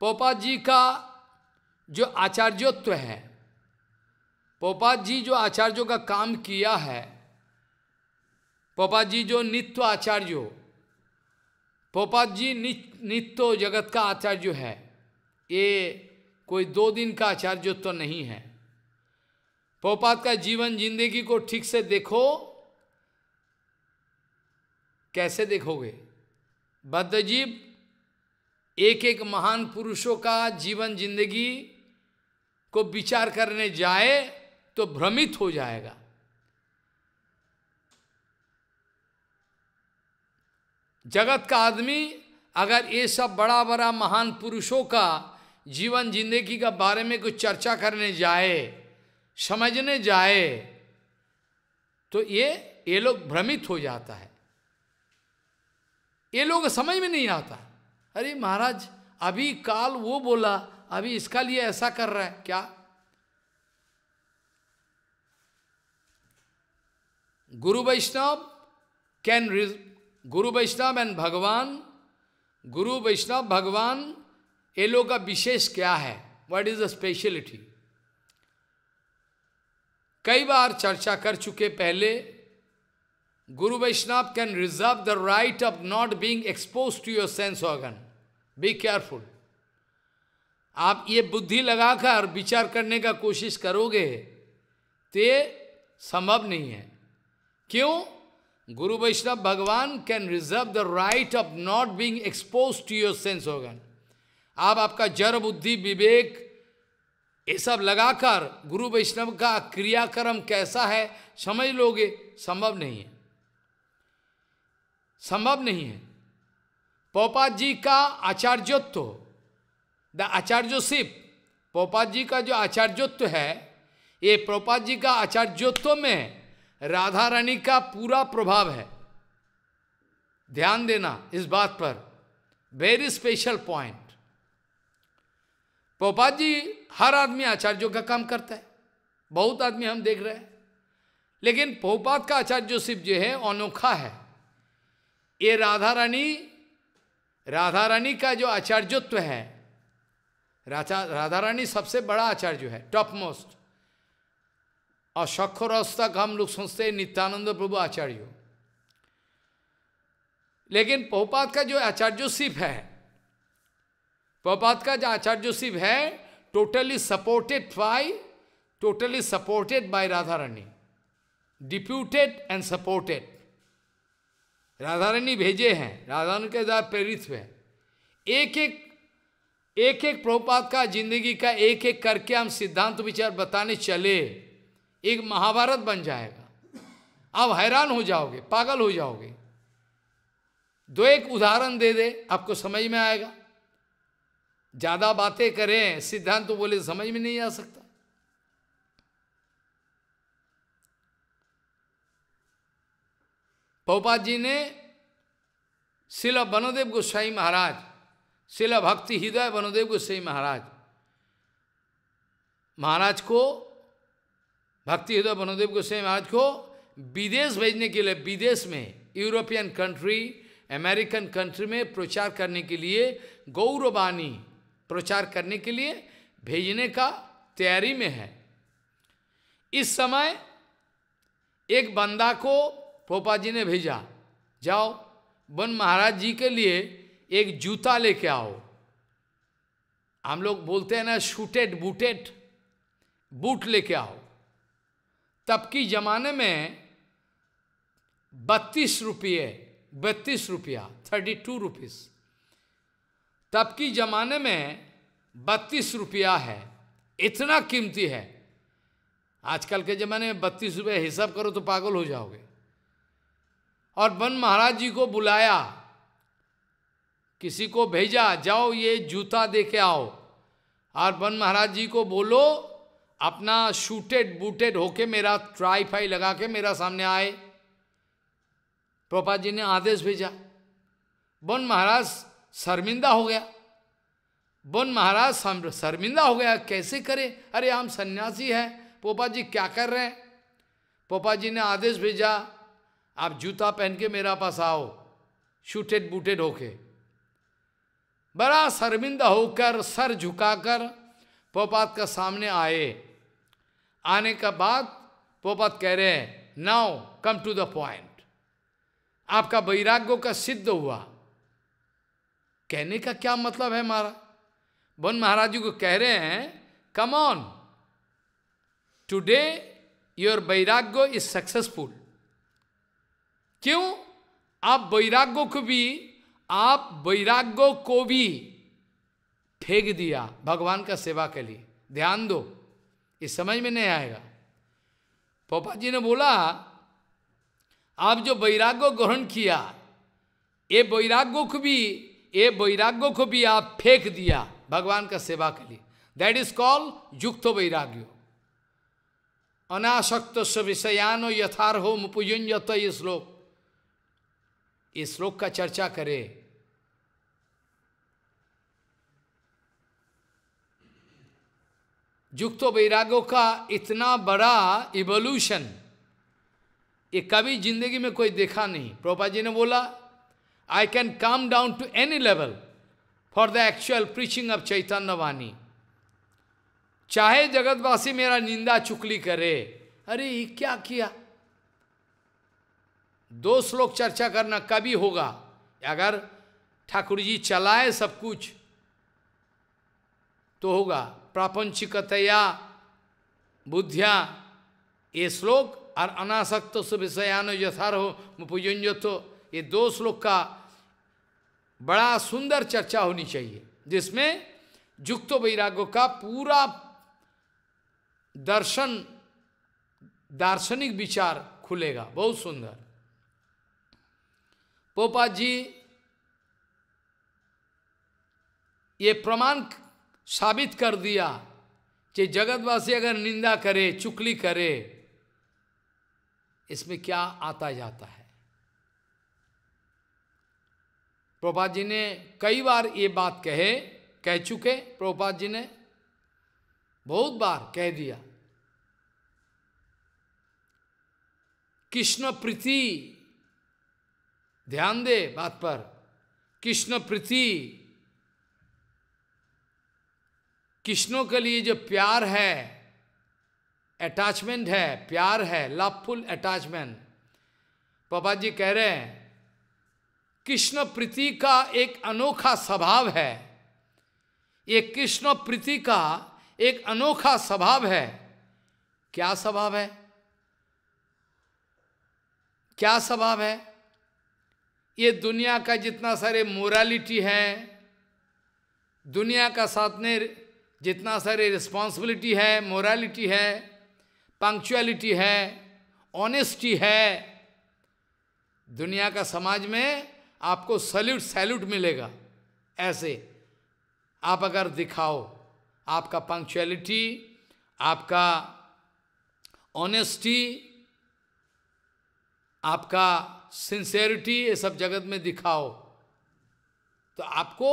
पोपा जी का जो आचार्यत्व है पोपात जी जो आचार्यों का काम किया है पोपा जी जो नित्य आचार्य पोपात जी नित्य जगत का आचार्य है ये कोई दो दिन का आचार्य तो नहीं है पोपात का जीवन जिंदगी को ठीक से देखो कैसे देखोगे बद्धजीव एक एक महान पुरुषों का जीवन जिंदगी को विचार करने जाए तो भ्रमित हो जाएगा जगत का आदमी अगर ये सब बड़ा बड़ा महान पुरुषों का जीवन जिंदगी का बारे में कुछ चर्चा करने जाए समझने जाए तो ये ये लोग भ्रमित हो जाता है ये लोग समझ में नहीं आता अरे महाराज अभी काल वो बोला अभी इसका लिए ऐसा कर रहा है क्या Guru Vaishnava can, Guru Vaishnava and Bhagavan, Guru Vaishnava, Bhagavan, ये लोग का विशेष क्या है वट इज द स्पेशलिटी कई बार चर्चा कर चुके पहले गुरु वैष्णव can reserve the right of not being expose to your sense organ be careful आप ये बुद्धि लगाकर विचार करने का कोशिश करोगे तो ये संभव नहीं है क्यों गुरु वैष्णव भगवान can reserve the right of not being expose to your sense organ आप आपका जड़ बुद्धि विवेक ये सब लगाकर गुरु वैष्णव का क्रियाक्रम कैसा है समझ लोगे संभव नहीं है संभव नहीं है पोपात जी का आचार्योत्व द आचार्योशिप पोपात जी का जो आचार्योत्व है ये पोपात जी का आचार्योत्व में राधा रानी का पूरा प्रभाव है ध्यान देना इस बात पर very special point Popat ji हर आदमी आचार्यों का काम करता है बहुत आदमी हम देख रहे हैं लेकिन पोपात का आचार्य शिव जो है अनोखा है ये राधा रानी राधा रानी का जो आचार्यत्व है राधा राधा रानी सबसे बड़ा आचार्य है टॉप मोस्ट और सक्षरस तक हम लोग सोचते हैं नित्यानंद प्रभु आचार्य लेकिन पहुपात का जो आचार्योशिप है पहुपात का जो आचार्योशिप है totally supported by totally supported by Radha Rani deputed and supported Radha Rani भेजे हैं राधा रानी के द्वारा प्रेरित हुए एक एक एक एक प्रभुपात का जिंदगी का एक एक करके हम सिद्धांत विचार बताने चले एक महाभारत बन जाएगा आप हैरान हो जाओगे पागल हो जाओगे दो एक उदाहरण दे दे आपको समझ में आएगा ज्यादा बातें करें सिद्धांत तो बोले समझ में नहीं आ सकता पौपा जी ने शिला बनोदेव गोस्वाई महाराज शिला भक्ति हृदय बनोदेव गोस्वाई महाराज महाराज को भक्ति हृदय बनोदेव गोस्वामी महाराज को विदेश भेजने के लिए विदेश में यूरोपियन कंट्री अमेरिकन कंट्री में प्रचार करने के लिए गौरवाणी प्रचार करने के लिए भेजने का तैयारी में है इस समय एक बंदा को पोपा जी ने भेजा जाओ वन महाराज जी के लिए एक जूता लेके आओ हम लोग बोलते हैं ना शूटेड बूटेड बूट लेके आओ तब की ज़माने में बत्तीस रुपये बत्तीस रुपया थर्टी टू रुपीस तब की ज़माने में बत्तीस रुपया है इतना कीमती है आजकल के ज़माने में बत्तीस रुपये हिसाब करो तो पागल हो जाओगे और वन महाराज जी को बुलाया किसी को भेजा जाओ ये जूता दे के आओ और वन महाराज जी को बोलो अपना शूटेड बूटेड होके मेरा ट्राई फाई लगा के मेरा सामने आए प्रोपा जी ने आदेश भेजा बन महाराज शर्मिंदा हो गया बन महाराज शर्मिंदा हो गया कैसे करें अरे हम सन्यासी हैं पोपा जी क्या कर रहे हैं पोपा जी ने आदेश भेजा आप जूता पहन के मेरा पास आओ शूटेड बूटेड होके बड़ा शर्मिंदा होकर सर झुकाकर पोपात का सामने आए आने का बाद पोपत कह रहे हैं now come to the point आपका वैराग्यों का सिद्ध हुआ कहने का क्या मतलब है महाराज बन महाराज जी को कह रहे हैं come on today your vairagya is successful क्यों आप वैराग्यों को भी आप वैराग्यों को भी फेंक दिया भगवान का सेवा के लिए ध्यान दो ये समझ में नहीं आएगा पोपा जी ने बोला आप जो वैराग्य ग्रहण किया ये वैराग्य को भी ये वैराग्य को भी आप फेंक दिया भगवान का सेवा के लिए दैट इज कॉल युक्त वैराग्य अनाशक्त विषयानो यथार्हो मुपुयुंजत ये श्लोक इस श्लोक का चर्चा करे जुक्तो वैरागों का इतना बड़ा इवोल्यूशन ये कभी जिंदगी में कोई देखा नहीं प्रोपा जी ने बोला I can come down to any level for the actual preaching of Chaitanya Vani चाहे जगतवासी मेरा निंदा चुकली करे अरे ये क्या किया दो श्लोक चर्चा करना कभी होगा अगर ठाकुर जी चलाए सब कुछ तो होगा प्रापंचिकतया बुद्धिया ये श्लोक और अनासक्त सुविषयान यथारहो मुपुजो ये दो श्लोक का बड़ा सुंदर चर्चा होनी चाहिए जिसमें युक्तो वैराग्य का पूरा दर्शन दार्शनिक विचार खुलेगा बहुत सुंदर पोपा जी ये प्रमाण साबित कर दिया कि जगतवासी अगर निंदा करे चुकली करे इसमें क्या आता जाता है प्रभात जी ने कई बार ये बात कहे कह चुके प्रभात जी ने बहुत बार कह दिया कृष्ण प्रीति ध्यान दे बात पर कृष्ण प्रीति कृष्णों के लिए जो प्यार है अटैचमेंट है प्यार है लवफुल अटैचमेंट पापा जी कह रहे हैं कृष्ण प्रीति का एक अनोखा स्वभाव है ये कृष्ण प्रीति का एक अनोखा स्वभाव है क्या स्वभाव है क्या स्वभाव है ये दुनिया का जितना सारे मोरालिटी है दुनिया का साथ में जितना सारे रिस्पॉन्सिबिलिटी है मोरालिटी है पंक्चुअलिटी है ऑनेस्टी है दुनिया का समाज में आपको सल्यूट सैल्यूट मिलेगा ऐसे आप अगर दिखाओ आपका पंक्चुअलिटी आपका ऑनेस्टी आपका सिंसेरिटी ये सब जगत में दिखाओ तो आपको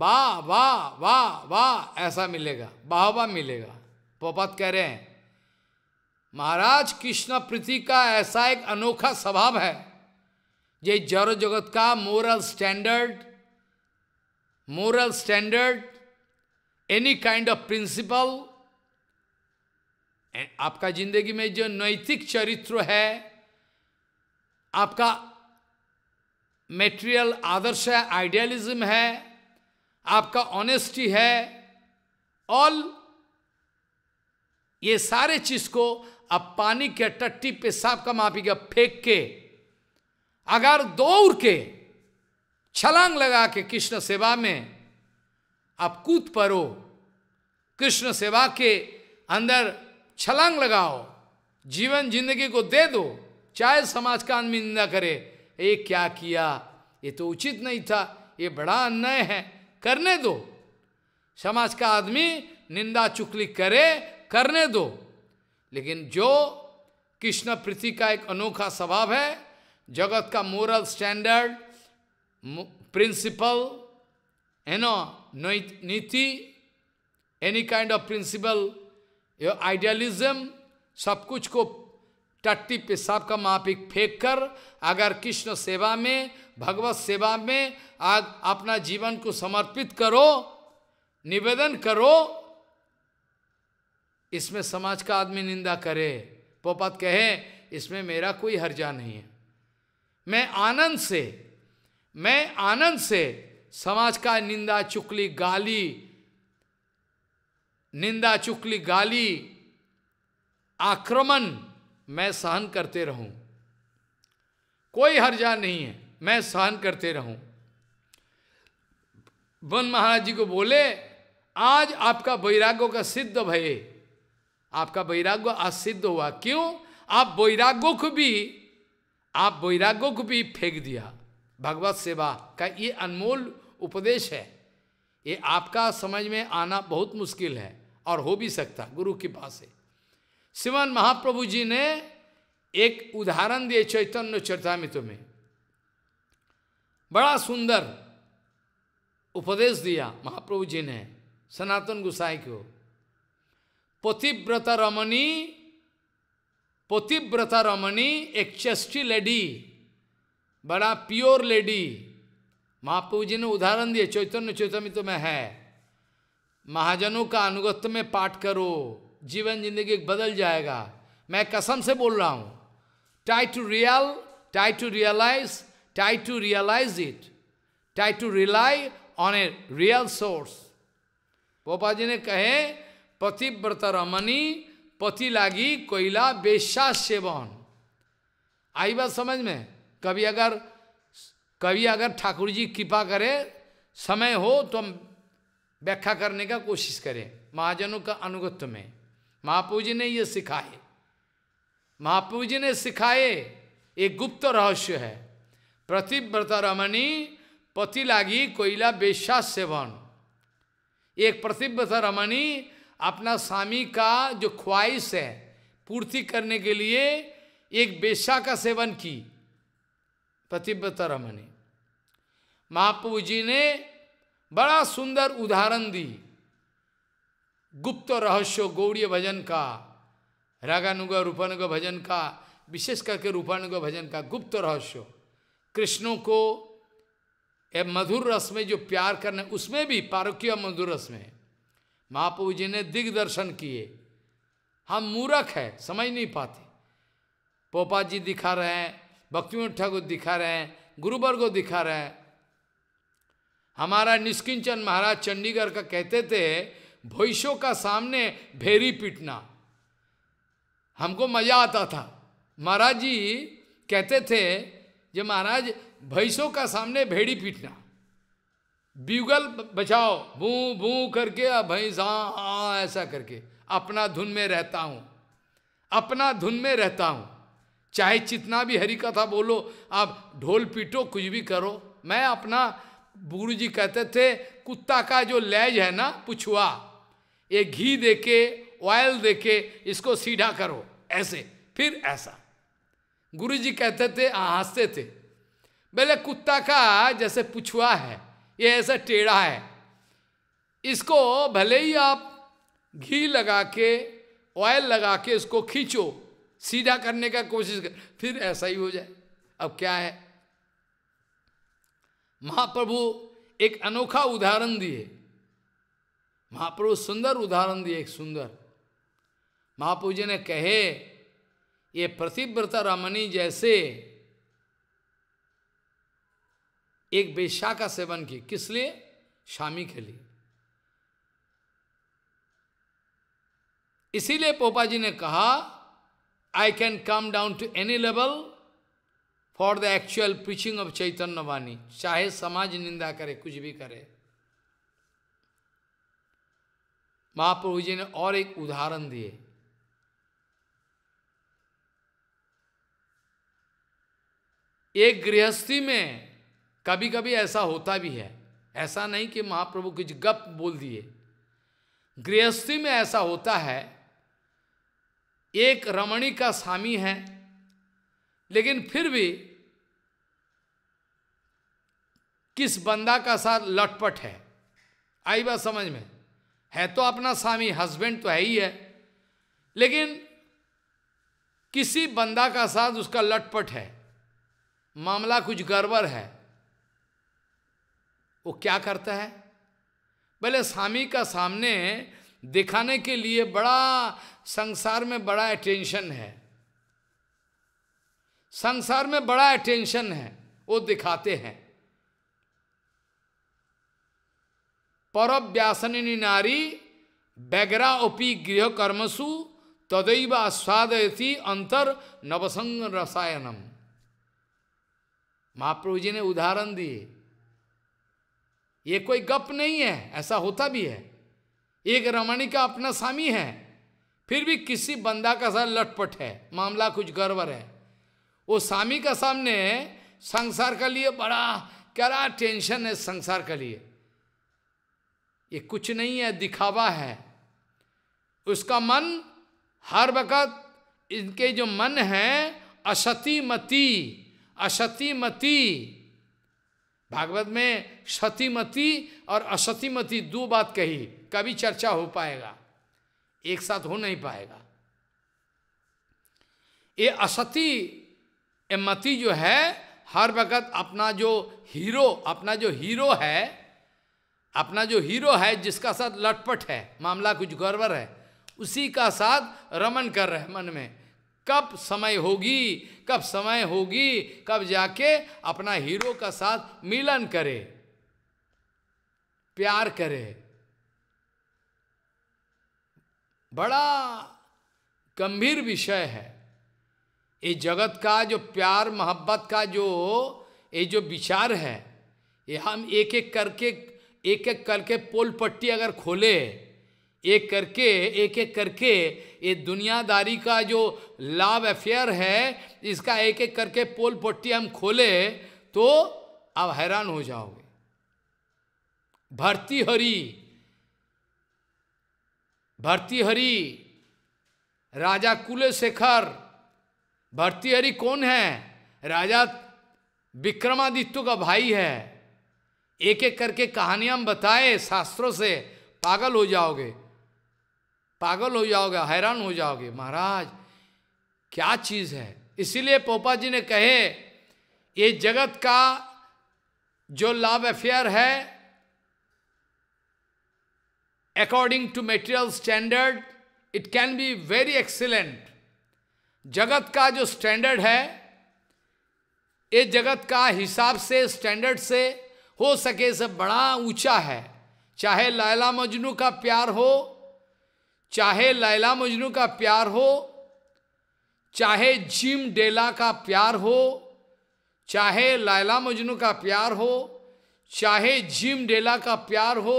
वाह वाह वाह वाह ऐसा मिलेगा वाह मिलेगा पोपत कह रहे हैं महाराज कृष्ण प्रीति का ऐसा एक अनोखा स्वभाव है ये जड़ जगत का moral standard moral standard any kind of principle आपका जिंदगी में जो नैतिक चरित्र है आपका मेटेरियल आदर्श है आइडियलिज्म है आपका ऑनेस्टी है ऑल ये सारे चीज को अब पानी के टट्टी पेशाब का माफी का फेंक के अगर दौड़ के छलांग लगा के कृष्ण सेवा में आप कूद परो कृष्ण सेवा के अंदर छलांग लगाओ जीवन जिंदगी को दे दो चाहे समाज का आदमी निंदा करे ये क्या किया ये तो उचित नहीं था ये बड़ा अन्याय है करने दो समाज का आदमी निंदा चुकली करे करने दो लेकिन जो कृष्ण प्रीति का एक अनोखा स्वभाव है जगत का मोरल स्टैंडर्ड प्रिंसिपल है नो नीति any kind of principle idealism सब कुछ को टट्टी पेशाब का मापिक फेंक कर अगर कृष्ण सेवा में भगवत सेवा में आज अपना जीवन को समर्पित करो निवेदन करो इसमें समाज का आदमी निंदा करे पोपत कहे इसमें मेरा कोई हर्जा नहीं है मैं आनंद से मैं आनंद से समाज का निंदा चुकली गाली निंदा चुकली गाली आक्रमण मैं सहन करते रहूं कोई हर्जा नहीं है मैं सहन करते रहूं वन महाराज जी को बोले आज आपका वैराग्यों का सिद्ध भय आपका वैराग्य आज सिद्ध हुआ क्यों आप वैराग्यों को भी आप वैराग्यों को भी फेंक दिया भगवत सेवा का ये अनमोल उपदेश है ये आपका समझ में आना बहुत मुश्किल है और हो भी सकता गुरु की पास से श्रीमान महाप्रभु जी ने एक उदाहरण दिए चैतन्य चरतामित में बड़ा सुंदर उपदेश दिया महाप्रभु जी ने सनातन गुसाई को पतिव्रता रमणी पोतिव्रता रमणी एक चेस्टी लेडी बड़ा प्योर लेडी महाप्रभु जी ने उदाहरण दिए चैतन्य चैतन्य तो में है महाजनों का अनुगत्य में पाठ करो जीवन जिंदगी बदल जाएगा मैं कसम से बोल रहा हूँ try to real try to realize Try to realize it. Try to rely on a real source. Prabhupada ji ne kahe, Pati brata ramani, पति लागी कोयला बेशा सेवन आई बात समझ में कभी अगर कभी अगर ठाकुर जी कृपा करे समय हो तो हम व्याख्या करने का कोशिश करें महाजनों का अनुगत्य में महाप्रभु जी ने ये सिखाए महाप्रभु जी ने सिखाए एक गुप्त रहस्य है प्रतिव्रत रमणी पति लागी कोयला बेशा सेवन एक प्रतिव्रत रमणी अपना स्वामी का जो ख्वाहिश है पूर्ति करने के लिए एक बेशा का सेवन की प्रतिव्रत रमणी महाप्रभु जी ने बड़ा सुंदर उदाहरण दी गुप्त रहस्य गौड़ीय भजन का रागानुग रूपानुग भजन का विशेष करके रूपानुग भजन का गुप्त रहस्य कृष्णों को मधुर रस में जो प्यार करने उसमें भी पारोक्य मधुर रस में महाप्रभु जी ने दिग्दर्शन किए हम मूरख है समझ नहीं पाते पोपा जी दिखा रहे हैं भक्ति ठाकुर दिखा रहे हैं गुरुवर को दिखा रहे हैं हमारा निष्किंचन महाराज चंडीगढ़ का कहते थे भैंसों का सामने भेरी पीटना हमको मजा आता था महाराज जी कहते थे जब महाराज भैंसों का सामने भेड़ी पीटना बिगल बचाओ भू भू करके भैंसा हाँ, हाँ, ऐसा करके अपना धुन में रहता हूँ अपना धुन में रहता हूँ चाहे जितना भी हरी कथा बोलो आप ढोल पीटो कुछ भी करो मैं अपना गुरु जी कहते थे कुत्ता का जो लैज है ना पुछुआ ये घी देके ऑयल देके इसको सीधा करो ऐसे फिर ऐसा गुरु जी कहते थे हंसते थे बोले कुत्ता का जैसे पुछुआ है ये ऐसा टेढ़ा है इसको भले ही आप घी लगा के ऑयल लगा के इसको खींचो सीधा करने का कोशिश कर फिर ऐसा ही हो जाए अब क्या है महाप्रभु एक अनोखा उदाहरण दिए महाप्रभु सुंदर उदाहरण दिए एक सुंदर महाप्रभु जी ने कहे ये प्रतिव्रता रमणी जैसे एक बेशा का सेवन की किस लिए स्वामी के लिए इसीलिए पोपा जी ने कहा I can come down to any level for the actual preaching of Chaitanya Vani चाहे समाज निंदा करे कुछ भी करे महाप्रभु जी ने और एक उदाहरण दिए एक गृहस्थी में कभी कभी ऐसा होता भी है ऐसा नहीं कि महाप्रभु कुछ गप बोल दिए गृहस्थी में ऐसा होता है एक रमणी का स्वामी है लेकिन फिर भी किस बंदा का साथ लटपट है आई बात समझ में है तो अपना स्वामी हस्बैंड तो है ही है लेकिन किसी बंदा का साथ उसका लटपट है मामला कुछ गड़बड़ है वो क्या करता है भले स्वामी का सामने दिखाने के लिए बड़ा संसार में बड़ा अटेंशन है संसार में बड़ा अटेंशन है वो दिखाते हैं परब व्यासनी नारी बैगरा ओपी गृह कर्मसु तदैव आस्वादयती अंतर नवसंग रसायनम महाप्रभु जी ने उदाहरण दिए ये कोई गप नहीं है ऐसा होता भी है एक रमणी का अपना स्वामी है फिर भी किसी बंदा का साथ लटपट है मामला कुछ गड़बड़ है वो स्वामी का सामने संसार का लिए बड़ा क्या टेंशन है संसार के लिए ये कुछ नहीं है दिखावा है उसका मन हर वक्त इनके जो मन है असती मती असतीमती भागवत में सतीमती और असतीमती दो बात कही कभी चर्चा हो पाएगा एक साथ हो नहीं पाएगा ये असती मति जो है हर वक्त अपना जो हीरो अपना जो हीरो है अपना जो हीरो है जिसका साथ लटपट है मामला कुछ गड़बड़ है उसी का साथ रमन कर रहे मन में कब समय होगी कब समय होगी कब जाके अपना हीरो का साथ मिलन करे प्यार करे बड़ा गंभीर विषय है ये जगत का जो प्यार मोहब्बत का जो ये जो विचार है ये हम एक एक करके एक एक करके पोल पट्टी अगर खोले एक करके एक एक करके ये दुनियादारी का जो लाभ अफेयर है इसका एक एक करके पोल पट्टी हम खोले तो आप हैरान हो जाओगे भर्ती हरी भर्ती हरी राजा कुलशेखर भर्ती हरी कौन है राजा विक्रमादित्य का भाई है एक एक करके कहानियां बताए शास्त्रों से पागल हो जाओगे पागल हो जाओगे हैरान हो जाओगे महाराज क्या चीज़ है इसीलिए पोपा जी ने कहे ये जगत का जो लव अफेयर है according to material standard it can be very excellent जगत का जो स्टैंडर्ड है ये जगत का हिसाब से स्टैंडर्ड से हो सके से बड़ा ऊंचा है चाहे लाला मजनू का प्यार हो चाहे लैला मजनू का प्यार हो चाहे जिम डेला का प्यार हो चाहे लैला मजनू का प्यार हो चाहे जिम डेला का प्यार हो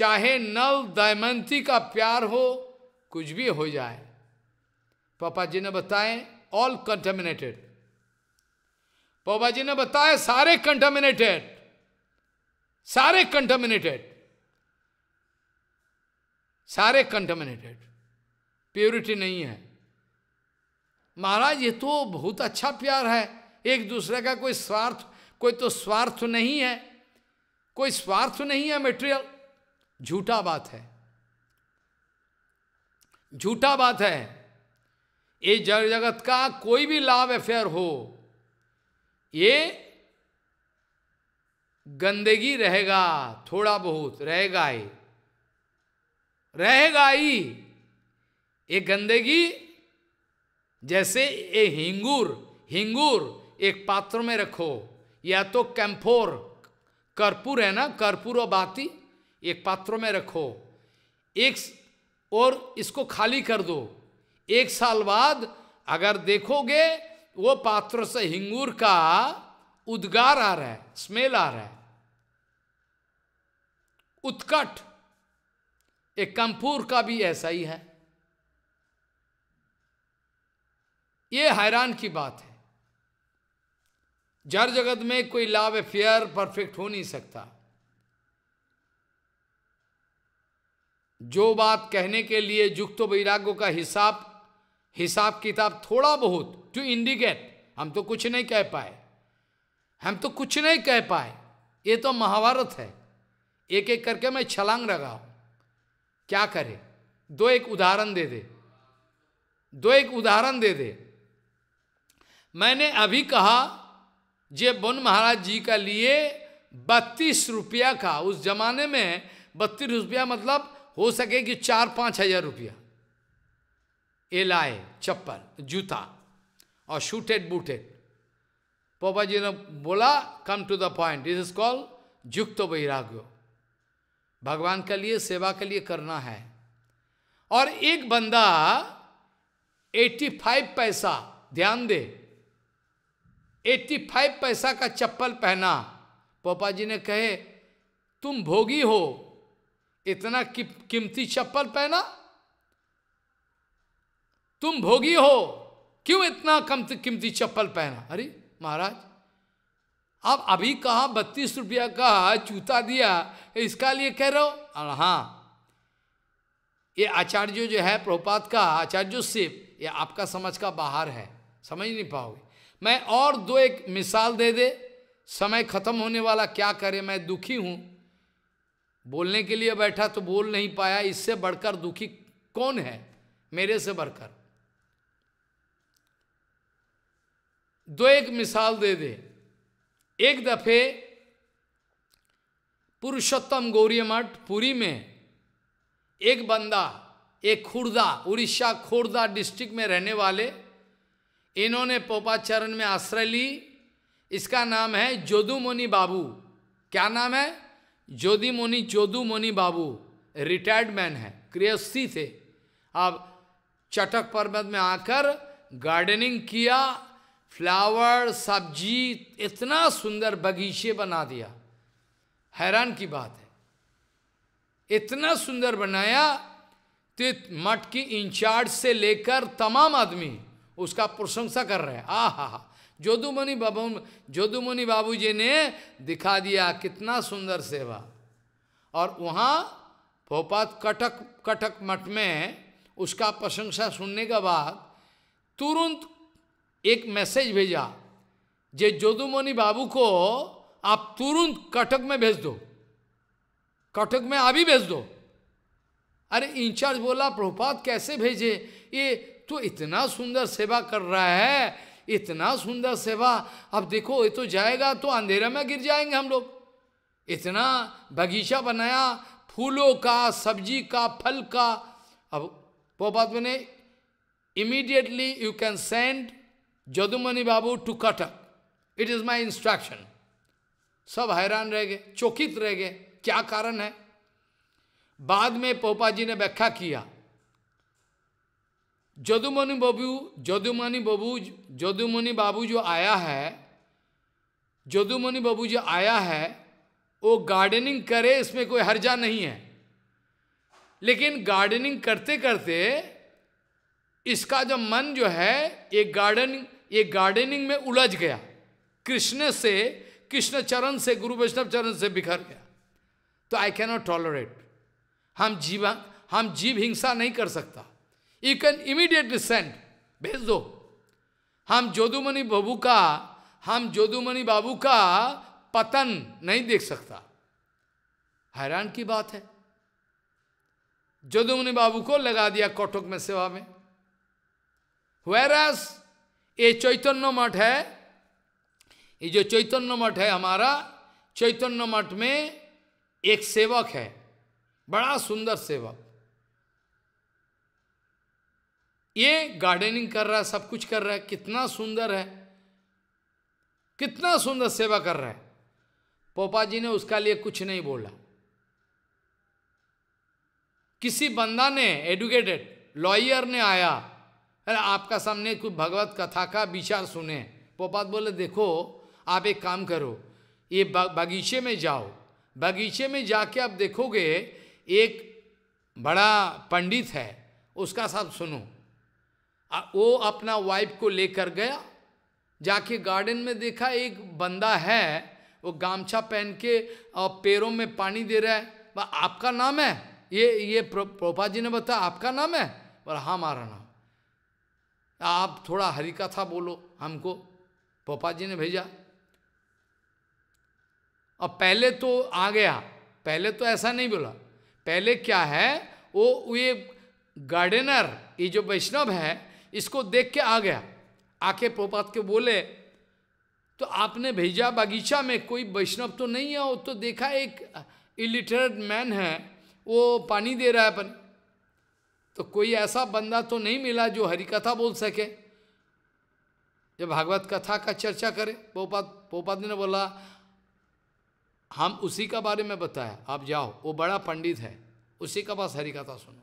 चाहे नव दयमंती का प्यार हो कुछ भी हो जाए पापा जी ने बताए ऑल कंटेमिनेटेड पापा जी ने बताए सारे कंटेमिनेटेड सारे कंटेमिनेटेड सारे कंटेमिनेटेड प्योरिटी नहीं है महाराज ये तो बहुत अच्छा प्यार है एक दूसरे का कोई स्वार्थ कोई तो स्वार्थ नहीं है कोई स्वार्थ नहीं है मेटेरियल झूठा बात है झूठा बात है ये जड़ जगत का कोई भी लाभ अफेयर हो ये गंदगी रहेगा थोड़ा बहुत रहेगा ही रहेगा ही ये गंदगी जैसे ये हिंगूर हिंगूर एक पात्र में रखो या तो कैम्फोर कर्पूर है ना कर्पूर और बाती एक पात्र में रखो एक और इसको खाली कर दो एक साल बाद अगर देखोगे वो पात्र से हिंगूर का उद्गार आ रहा है स्मेल आ रहा है उत्कट एक कंपूर का भी ऐसा ही है ये हैरान की बात है जर जगत में कोई लाभ फेयर परफेक्ट हो नहीं सकता जो बात कहने के लिए युक्त तो का हिसाब हिसाब किताब थोड़ा बहुत टू इंडिकेट हम तो कुछ नहीं कह पाए हम तो कुछ नहीं कह पाए ये तो महाभारत है एक एक करके मैं छलांग हूं क्या करे दो एक उदाहरण दे दे दो एक उदाहरण दे दे मैंने अभी कहा जे बन महाराज जी का लिए बत्तीस रुपया का उस जमाने में बत्तीस रुपया मतलब हो सके कि चार पाँच हजार रुपया एलाए लाए चप्पल जूता और शूटेड बूटेड पोपा जी ने बोला come to the point is is call yukta vairagya भगवान के लिए सेवा के लिए करना है और एक बंदा 85 पैसा ध्यान दे 85 पैसा का चप्पल पहना पापा जी ने कहे तुम भोगी हो इतना कि, कीमती चप्पल पहना तुम भोगी हो क्यों इतना कम कीमती चप्पल पहना अरे महाराज अब अभी कहा बत्तीस रुपया का चूता दिया इसका लिए कह रहे हो और हाँ ये आचार्य जो है प्रभुपात का आचार्य सिर्फ ये आपका समझ का बाहर है समझ नहीं पाओगे मैं और दो एक मिसाल दे दे समय खत्म होने वाला क्या करे मैं दुखी हूँ बोलने के लिए बैठा तो बोल नहीं पाया इससे बढ़कर दुखी कौन है मेरे से बढ़कर दो एक मिसाल दे दे एक दफे पुरुषोत्तम गौरी मठ पुरी में एक बंदा एक खुर्दा उड़ीसा खुर्दा डिस्ट्रिक्ट में रहने वाले इन्होंने पोपाचरण में आश्रय ली इसका नाम है जोदूमोनी बाबू क्या नाम है जोदीमोनी जोदूमोनी बाबू रिटायर्ड मैन है क्रियस्थी थे अब चटक पर्वत में आकर गार्डनिंग किया फ्लावर सब्जी इतना सुंदर बगीचे बना दिया हैरान की बात है इतना सुंदर बनाया तो मठ की इंचार्ज से लेकर तमाम आदमी उसका प्रशंसा कर रहे हैं आ हा हा जोदूमणि बाबू जोदूमणि बाबू जी ने दिखा दिया कितना सुंदर सेवा और वहाँ भोपात कटक कटक मठ में उसका प्रशंसा सुनने के बाद तुरंत एक मैसेज भेजा जे जोदुमोनी बाबू को आप तुरंत कटक में भेज दो कटक में अभी भेज दो अरे इंचार्ज बोला प्रभुपात कैसे भेजे ये तो इतना सुंदर सेवा कर रहा है इतना सुंदर सेवा अब देखो ये तो जाएगा तो अंधेरा में गिर जाएंगे हम लोग इतना बगीचा बनाया फूलों का सब्जी का फल का अब प्रभुपात मैंने immediately you can send Jadumani Babu to Katak. It is my instruction. सब हैरान रह गए चौकित रह गए क्या कारण है बाद में पोपा जी ने व्याख्या किया जदुमणि बबू जदुमणि बबू जदुमणि बाबू जो आया है जदुमणि बबू जो आया है वो गार्डनिंग करे इसमें कोई हर्जा नहीं है लेकिन गार्डनिंग करते करते इसका जो मन जो है ये गार्डनिंग ये गार्डनिंग में उलझ गया कृष्ण से कृष्ण चरण से गुरु वैष्णव चरण से बिखर गया तो आई कैनॉट टॉलरेट हम जीवा हम जीव हिंसा नहीं कर सकता यू कैन इमीडिएटली सेंड भेज दो हम जोदुमणि बाबू का हम जोदुमणि बाबू का पतन नहीं देख सकता हैरान की बात है जोदुमणि बाबू को लगा दिया कोटक में सेवा में वेर ये चैतन्य मठ है ये जो चैतन्य मठ है हमारा चैतन्य मठ में एक सेवक है बड़ा सुंदर सेवक ये गार्डनिंग कर रहा है सब कुछ कर रहा है कितना सुंदर है कितना सुंदर सेवा कर रहा है पोपा जी ने उसका लिए कुछ नहीं बोला किसी बंदा ने एडुकेटेड लॉयर ने आया अरे आपका सामने कुछ भगवत कथा का विचार सुने पोपात बोले देखो आप एक काम करो ये बगीचे में जाओ बगीचे में जाके आप देखोगे एक बड़ा पंडित है उसका सब सुनो वो अपना वाइफ को लेकर गया जाके गार्डन में देखा एक बंदा है वो गामछा पहन के और पैरों में पानी दे रहा है आपका नाम है ये ये प्रोपा जी ने बताया आपका नाम है और हाँ मारा नाम आप थोड़ा हरी कथा बोलो हमको पापा जी ने भेजा और पहले तो आ गया पहले तो ऐसा नहीं बोला पहले क्या है वो ये गार्डनर ये जो वैष्णव है इसको देख के आ गया आके पोपात के बोले तो आपने भेजा बगीचा में कोई वैष्णव तो नहीं है वो तो देखा एक इलिटरेट मैन है वो पानी दे रहा है अपन तो कोई ऐसा बंदा तो नहीं मिला जो हरि कथा बोल सके जब भागवत कथा का चर्चा करे पोपाद पोपाद ने बोला हम उसी का बारे में बताया आप जाओ वो बड़ा पंडित है उसी का पास हरि कथा सुनो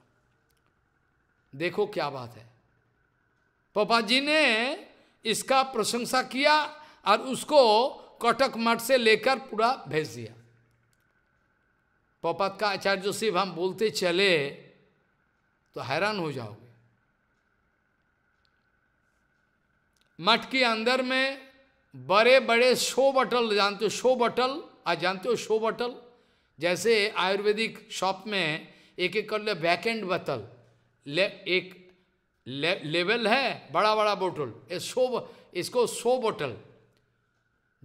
देखो क्या बात है पोपा जी ने इसका प्रशंसा किया और उसको कटक मठ से लेकर पूरा भेज दिया पोपात का आचार्य सिर्फ हम बोलते चले तो हैरान हो जाओगे मठ के अंदर में बड़े बड़े शो बटल जानते हो शो बटल आज जानते हो शो बटल जैसे आयुर्वेदिक शॉप में एक एक कर ले बैक एंड बतल ले एक ले, लेवल है बड़ा बड़ा बोटल ये शो इसको शो बोटल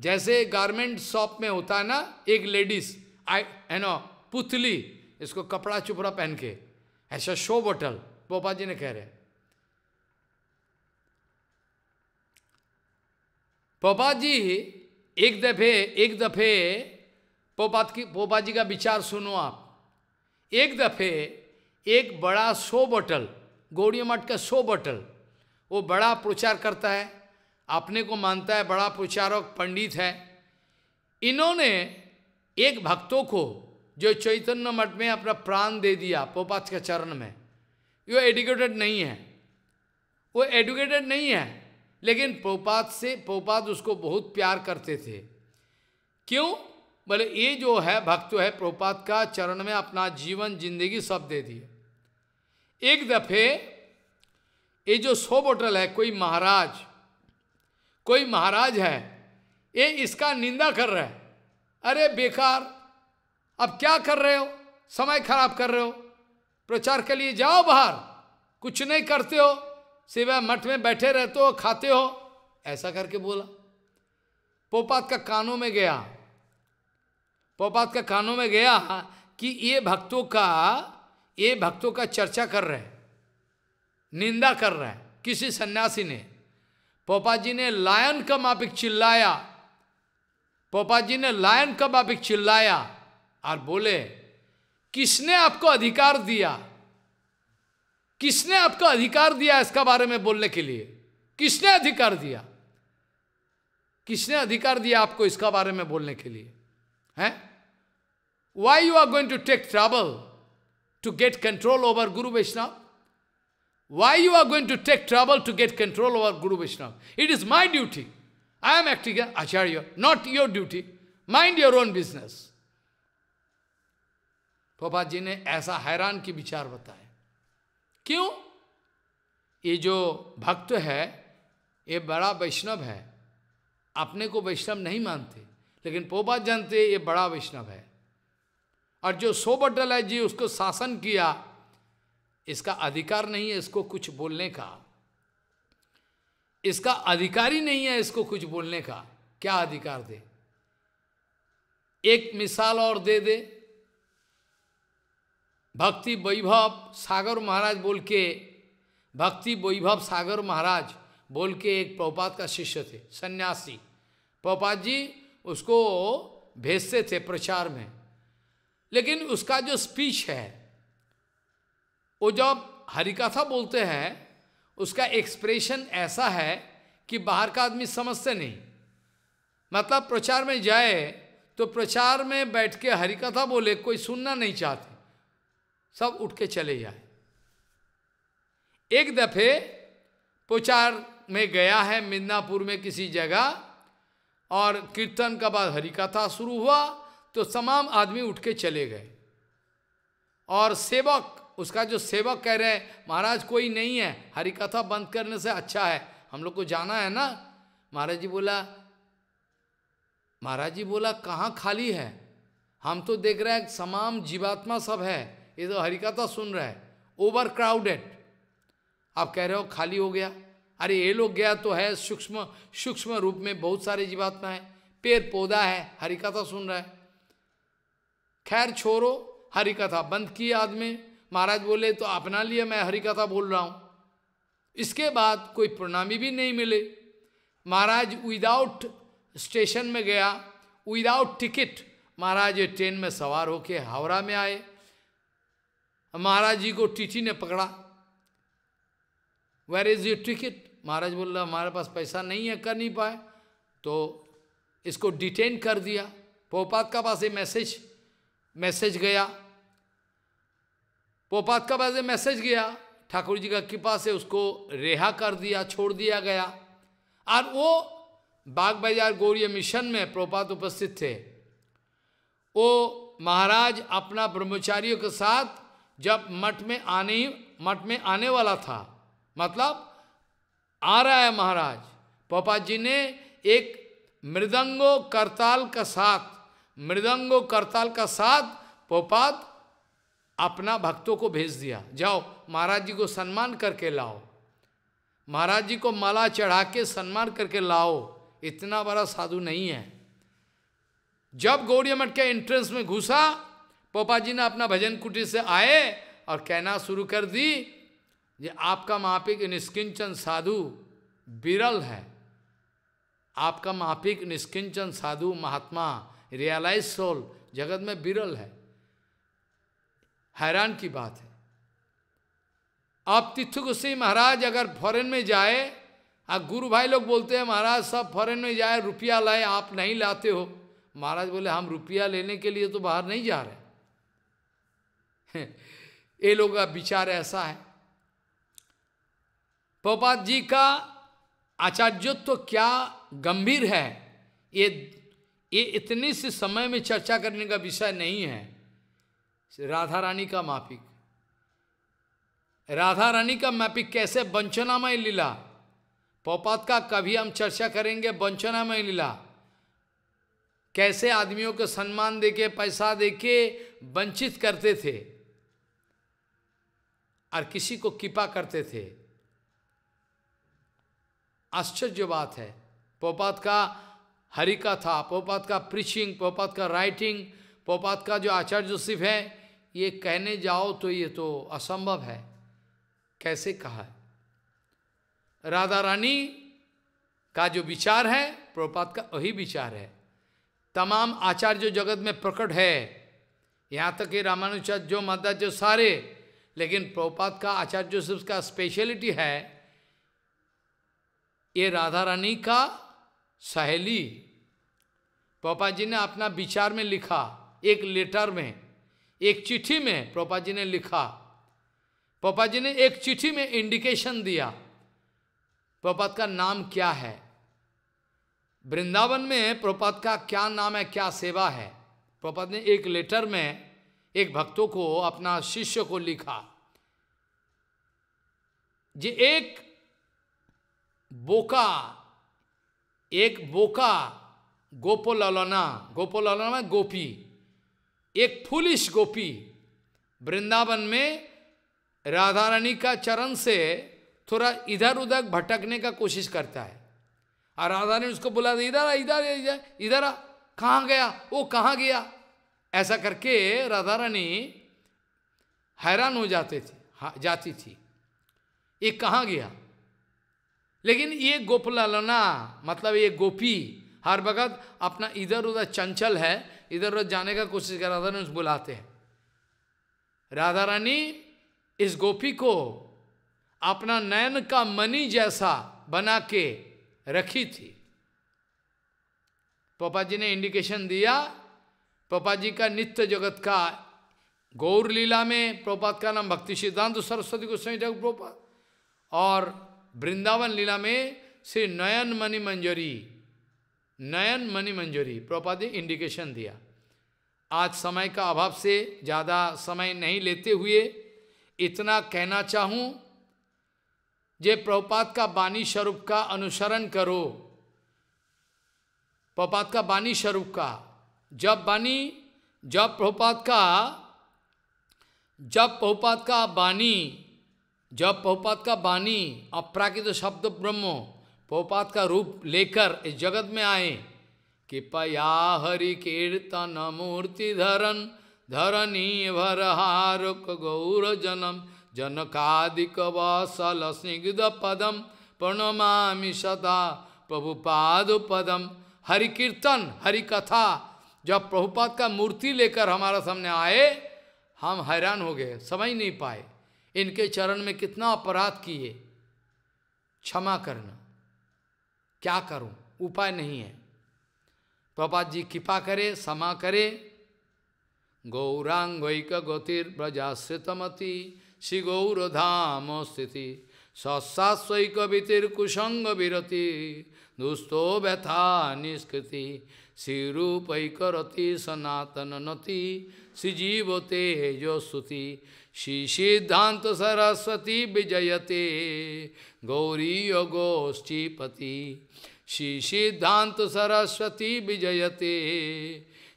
जैसे गारमेंट शॉप में होता है ना एक लेडीज आई नो पुतली इसको कपड़ा चुपड़ा पहन के ऐसा शो बोटल पोपा जी ने कह रहे पोपा जी एक दफे एक दफे पोपात की पोपा जी का विचार सुनो आप एक दफे एक बड़ा सो बोटल गौड़ी मठ का शो बोटल वो बड़ा प्रचार करता है अपने को मानता है बड़ा प्रचारक पंडित है इन्होंने एक भक्तों को जो चैतन्य मठ में अपना प्राण दे दिया पोपात के चरण में वो एडुकेटेड नहीं है वो एडुकेटेड नहीं है लेकिन पोपात से पोपात उसको बहुत प्यार करते थे क्यों बोले ये जो है भक्त है प्रोपात का चरण में अपना जीवन जिंदगी सब दे दिए एक दफे ये जो सो बोटल है कोई महाराज कोई महाराज है ये इसका निंदा कर रहा है अरे बेकार अब क्या कर रहे हो समय खराब कर रहे हो प्रचार के लिए जाओ बाहर कुछ नहीं करते हो सिवाय मठ में बैठे रहते हो खाते हो ऐसा करके बोला पोपात का कानों में गया पोपात का कानों में गया कि ये भक्तों का ये भक्तों का चर्चा कर रहे हैं निंदा कर रहे हैं किसी सन्यासी ने पोपा जी ने लायन का मापिक चिल्लाया पोपा जी ने लायन का मापिक चिल्लाया और बोले किसने आपको अधिकार दिया किसने आपको अधिकार दिया इसका बारे में बोलने के लिए किसने अधिकार दिया किसने अधिकार दिया आपको इसका बारे में बोलने के लिए है why you are going to take trouble to get control over guru Vaishnava why you are going to take trouble to get control over guru Vaishnava it is my duty I am acting acharya not your duty mind your own business प्रभा जी ने ऐसा हैरान की विचार बताया क्यों ये जो भक्त है ये बड़ा वैष्णव है अपने को वैष्णव नहीं मानते लेकिन पोपा जानते ये बड़ा वैष्णव है और जो सोबटल है जी उसको शासन किया इसका अधिकार नहीं है इसको कुछ बोलने का इसका अधिकार ही नहीं है इसको कुछ बोलने का क्या अधिकार दे एक मिसाल और दे दे भक्ति वैभव सागर महाराज बोल के भक्ति वैभव सागर महाराज बोल के एक प्रपात का शिष्य थे सन्यासी प्रपात जी उसको भेजते थे प्रचार में लेकिन उसका जो स्पीच है वो जब हरिकथा बोलते हैं उसका एक्सप्रेशन ऐसा है कि बाहर का आदमी समझते नहीं मतलब प्रचार में जाए तो प्रचार में बैठ के हरिकथा बोले कोई सुनना नहीं चाहते सब उठ के चले जाए एक दफे पोचार में गया है मिदनापुर में किसी जगह और कीर्तन का बाद हरिकथा कथा शुरू हुआ तो तमाम आदमी उठ के चले गए और सेवक उसका जो सेवक कह रहे हैं महाराज कोई नहीं है हरिकथा कथा बंद करने से अच्छा है हम लोग को जाना है ना महाराज जी बोला महाराज जी बोला कहाँ खाली है हम तो देख रहे हैं तमाम जीवात्मा सब है ये तो हरिकथा सुन रहा है ओवर क्राउडेड आप कह रहे हो खाली हो गया अरे ये लोग गया तो है सूक्ष्म सूक्ष्म रूप में बहुत सारे जीवात्मा है पेड़ पौधा है हरिकथा सुन रहा है खैर छोड़ो हरिकथा बंद की आदमी महाराज बोले तो अपना लिए मैं हरिकथा बोल रहा हूँ इसके बाद कोई प्रणामी भी नहीं मिले महाराज विदाउट स्टेशन में गया विदाउट टिकट महाराज ट्रेन में सवार होके हावड़ा में आए महाराज जी को टीटी ने पकड़ा वेर इज योर टिकट महाराज बोल रहा हमारे पास पैसा नहीं है कर नहीं पाए तो इसको डिटेन कर दिया पोपात का पास ये मैसेज मैसेज गया पोपात का पास ये मैसेज गया ठाकुर जी का कृपा से उसको रिहा कर दिया छोड़ दिया गया और वो बाग बाजार गौरी मिशन में प्रोपात उपस्थित थे वो महाराज अपना ब्रह्मचारियों के साथ जब मठ में आने मठ में आने वाला था मतलब आ रहा है महाराज पापा जी ने एक मृदंगो करताल का साथ मृदंगो करताल का साथ पोपात अपना भक्तों को भेज दिया जाओ महाराज जी को सम्मान करके लाओ महाराज जी को माला चढ़ा के सम्मान करके लाओ इतना बड़ा साधु नहीं है जब गौड़िया मठ के एंट्रेंस में घुसा पोपा जी ने अपना भजन कुटीर से आए और कहना शुरू कर दी ये आपका मापिक निष्किंचन साधु विरल है आपका मापिक निष्किंचन साधु महात्मा रियलाइज सोल जगत में विरल है हैरान की बात है आप तिथु गुस्से महाराज अगर फॉरेन में जाए और गुरु भाई लोग बोलते हैं महाराज सब फॉरेन में जाए रुपया लाए आप नहीं लाते हो महाराज बोले हम रुपया लेने के लिए तो बाहर नहीं जा रहे ये लोग का विचार ऐसा है पोपात जी का आचार्यत्व तो क्या गंभीर है ये ये इतने से समय में चर्चा करने का विषय नहीं है राधा रानी का माफिक राधा रानी का माफिक कैसे वंचनामय लीला पोपात का कभी हम चर्चा करेंगे वंचनामय लीला कैसे आदमियों को सम्मान देके पैसा देके वंचित करते थे और किसी को कृपा करते थे आश्चर्य बात है पोपात का हरिका था पोपात का प्रीचिंग पोपात का राइटिंग पोपात का जो आचार्य जोसिफ है ये कहने जाओ तो ये तो असंभव है कैसे कहा है राधा रानी का जो विचार है प्रोपात का वही विचार है तमाम आचार्य जगत में प्रकट है यहाँ तक कि रामानुचार्य जो जो सारे लेकिन प्रभुपाद का आचार्य से का स्पेशलिटी है ये राधा रानी का सहेली प्रभुपाद जी ने अपना विचार में लिखा एक लेटर में एक चिट्ठी में प्रपा जी ने लिखा प्रभुपाद जी ने एक चिट्ठी में इंडिकेशन दिया प्रभुपाद का नाम क्या है वृंदावन में प्रपात का क्या नाम है क्या सेवा है प्रभुपाद ने एक लेटर में एक भक्तों को अपना शिष्य को लिखा जे एक बोका एक बोका गोपोलना गोपोलना में गोपी एक फुलिश गोपी वृंदावन में राधा रानी का चरण से थोड़ा इधर उधर भटकने का कोशिश करता है और राधा रानी उसको बुला इधर आ इधर इधर इधर आ कहाँ गया वो कहाँ गया ऐसा करके राधा रानी हैरान हो जाते थे जाती थी ये कहाँ गया लेकिन ये गोप लालना मतलब ये गोपी हर वक्त अपना इधर उधर चंचल है इधर उधर जाने का कोशिश कर राधा रानी बुलाते हैं राधा रानी इस गोपी को अपना नयन का मनी जैसा बना के रखी थी पापा जी ने इंडिकेशन दिया प्रपात जी का नित्य जगत का गौर लीला में प्रपात का नाम भक्ति सिद्धांत सरस्वती गोस्वामी ठाकुर प्रपात और वृंदावन लीला में श्री नयन मणि मंजरी नयन मणि मंजरी प्रपात ने इंडिकेशन दिया आज समय का अभाव से ज़्यादा समय नहीं लेते हुए इतना कहना चाहूँ जे प्रपात का बानी स्वरूप का अनुसरण करो प्रपात का बानी स्वरूप का जब वाणी जब प्रभुपात का जब प्रभुपात का वाणी जब प्रभुपात का वाणी अपराकृत शब्द ब्रह्म प्रभुपात का रूप लेकर इस जगत में आए कि पया हरि कीर्तन मूर्ति धरन धरणी हारुक गौर जनम जनकादिक वसल स्निग्ध पदम प्रणमा सदा प्रभुपाद पदम हरि कीर्तन हरि कथा जब प्रभुपाद का मूर्ति लेकर हमारा सामने आए हम हैरान हो गए समझ नहीं पाए इनके चरण में कितना अपराध किए क्षमा करना क्या करूं उपाय नहीं है प्रपात जी कृपा करे क्षमा करे गौरांगिक गतिर्व्रजाश्रितमति श्री धाम स्थिति सस्सास्वैक कवितिर कुशंग विरति दुस्तो व्यथा निष्कृति रूप करती सनातन नति श्री सिद्धांत सरस्वती विजयते गौरी गोष्ठीपति श्री सिद्धांत सरस्वती विजयते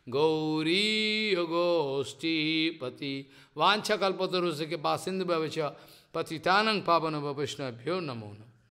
गौरी गोष्ठीपति वाछकल्पतरुष के पास सिंधु पतितानंग पावन वैष्णव्यो नमो नम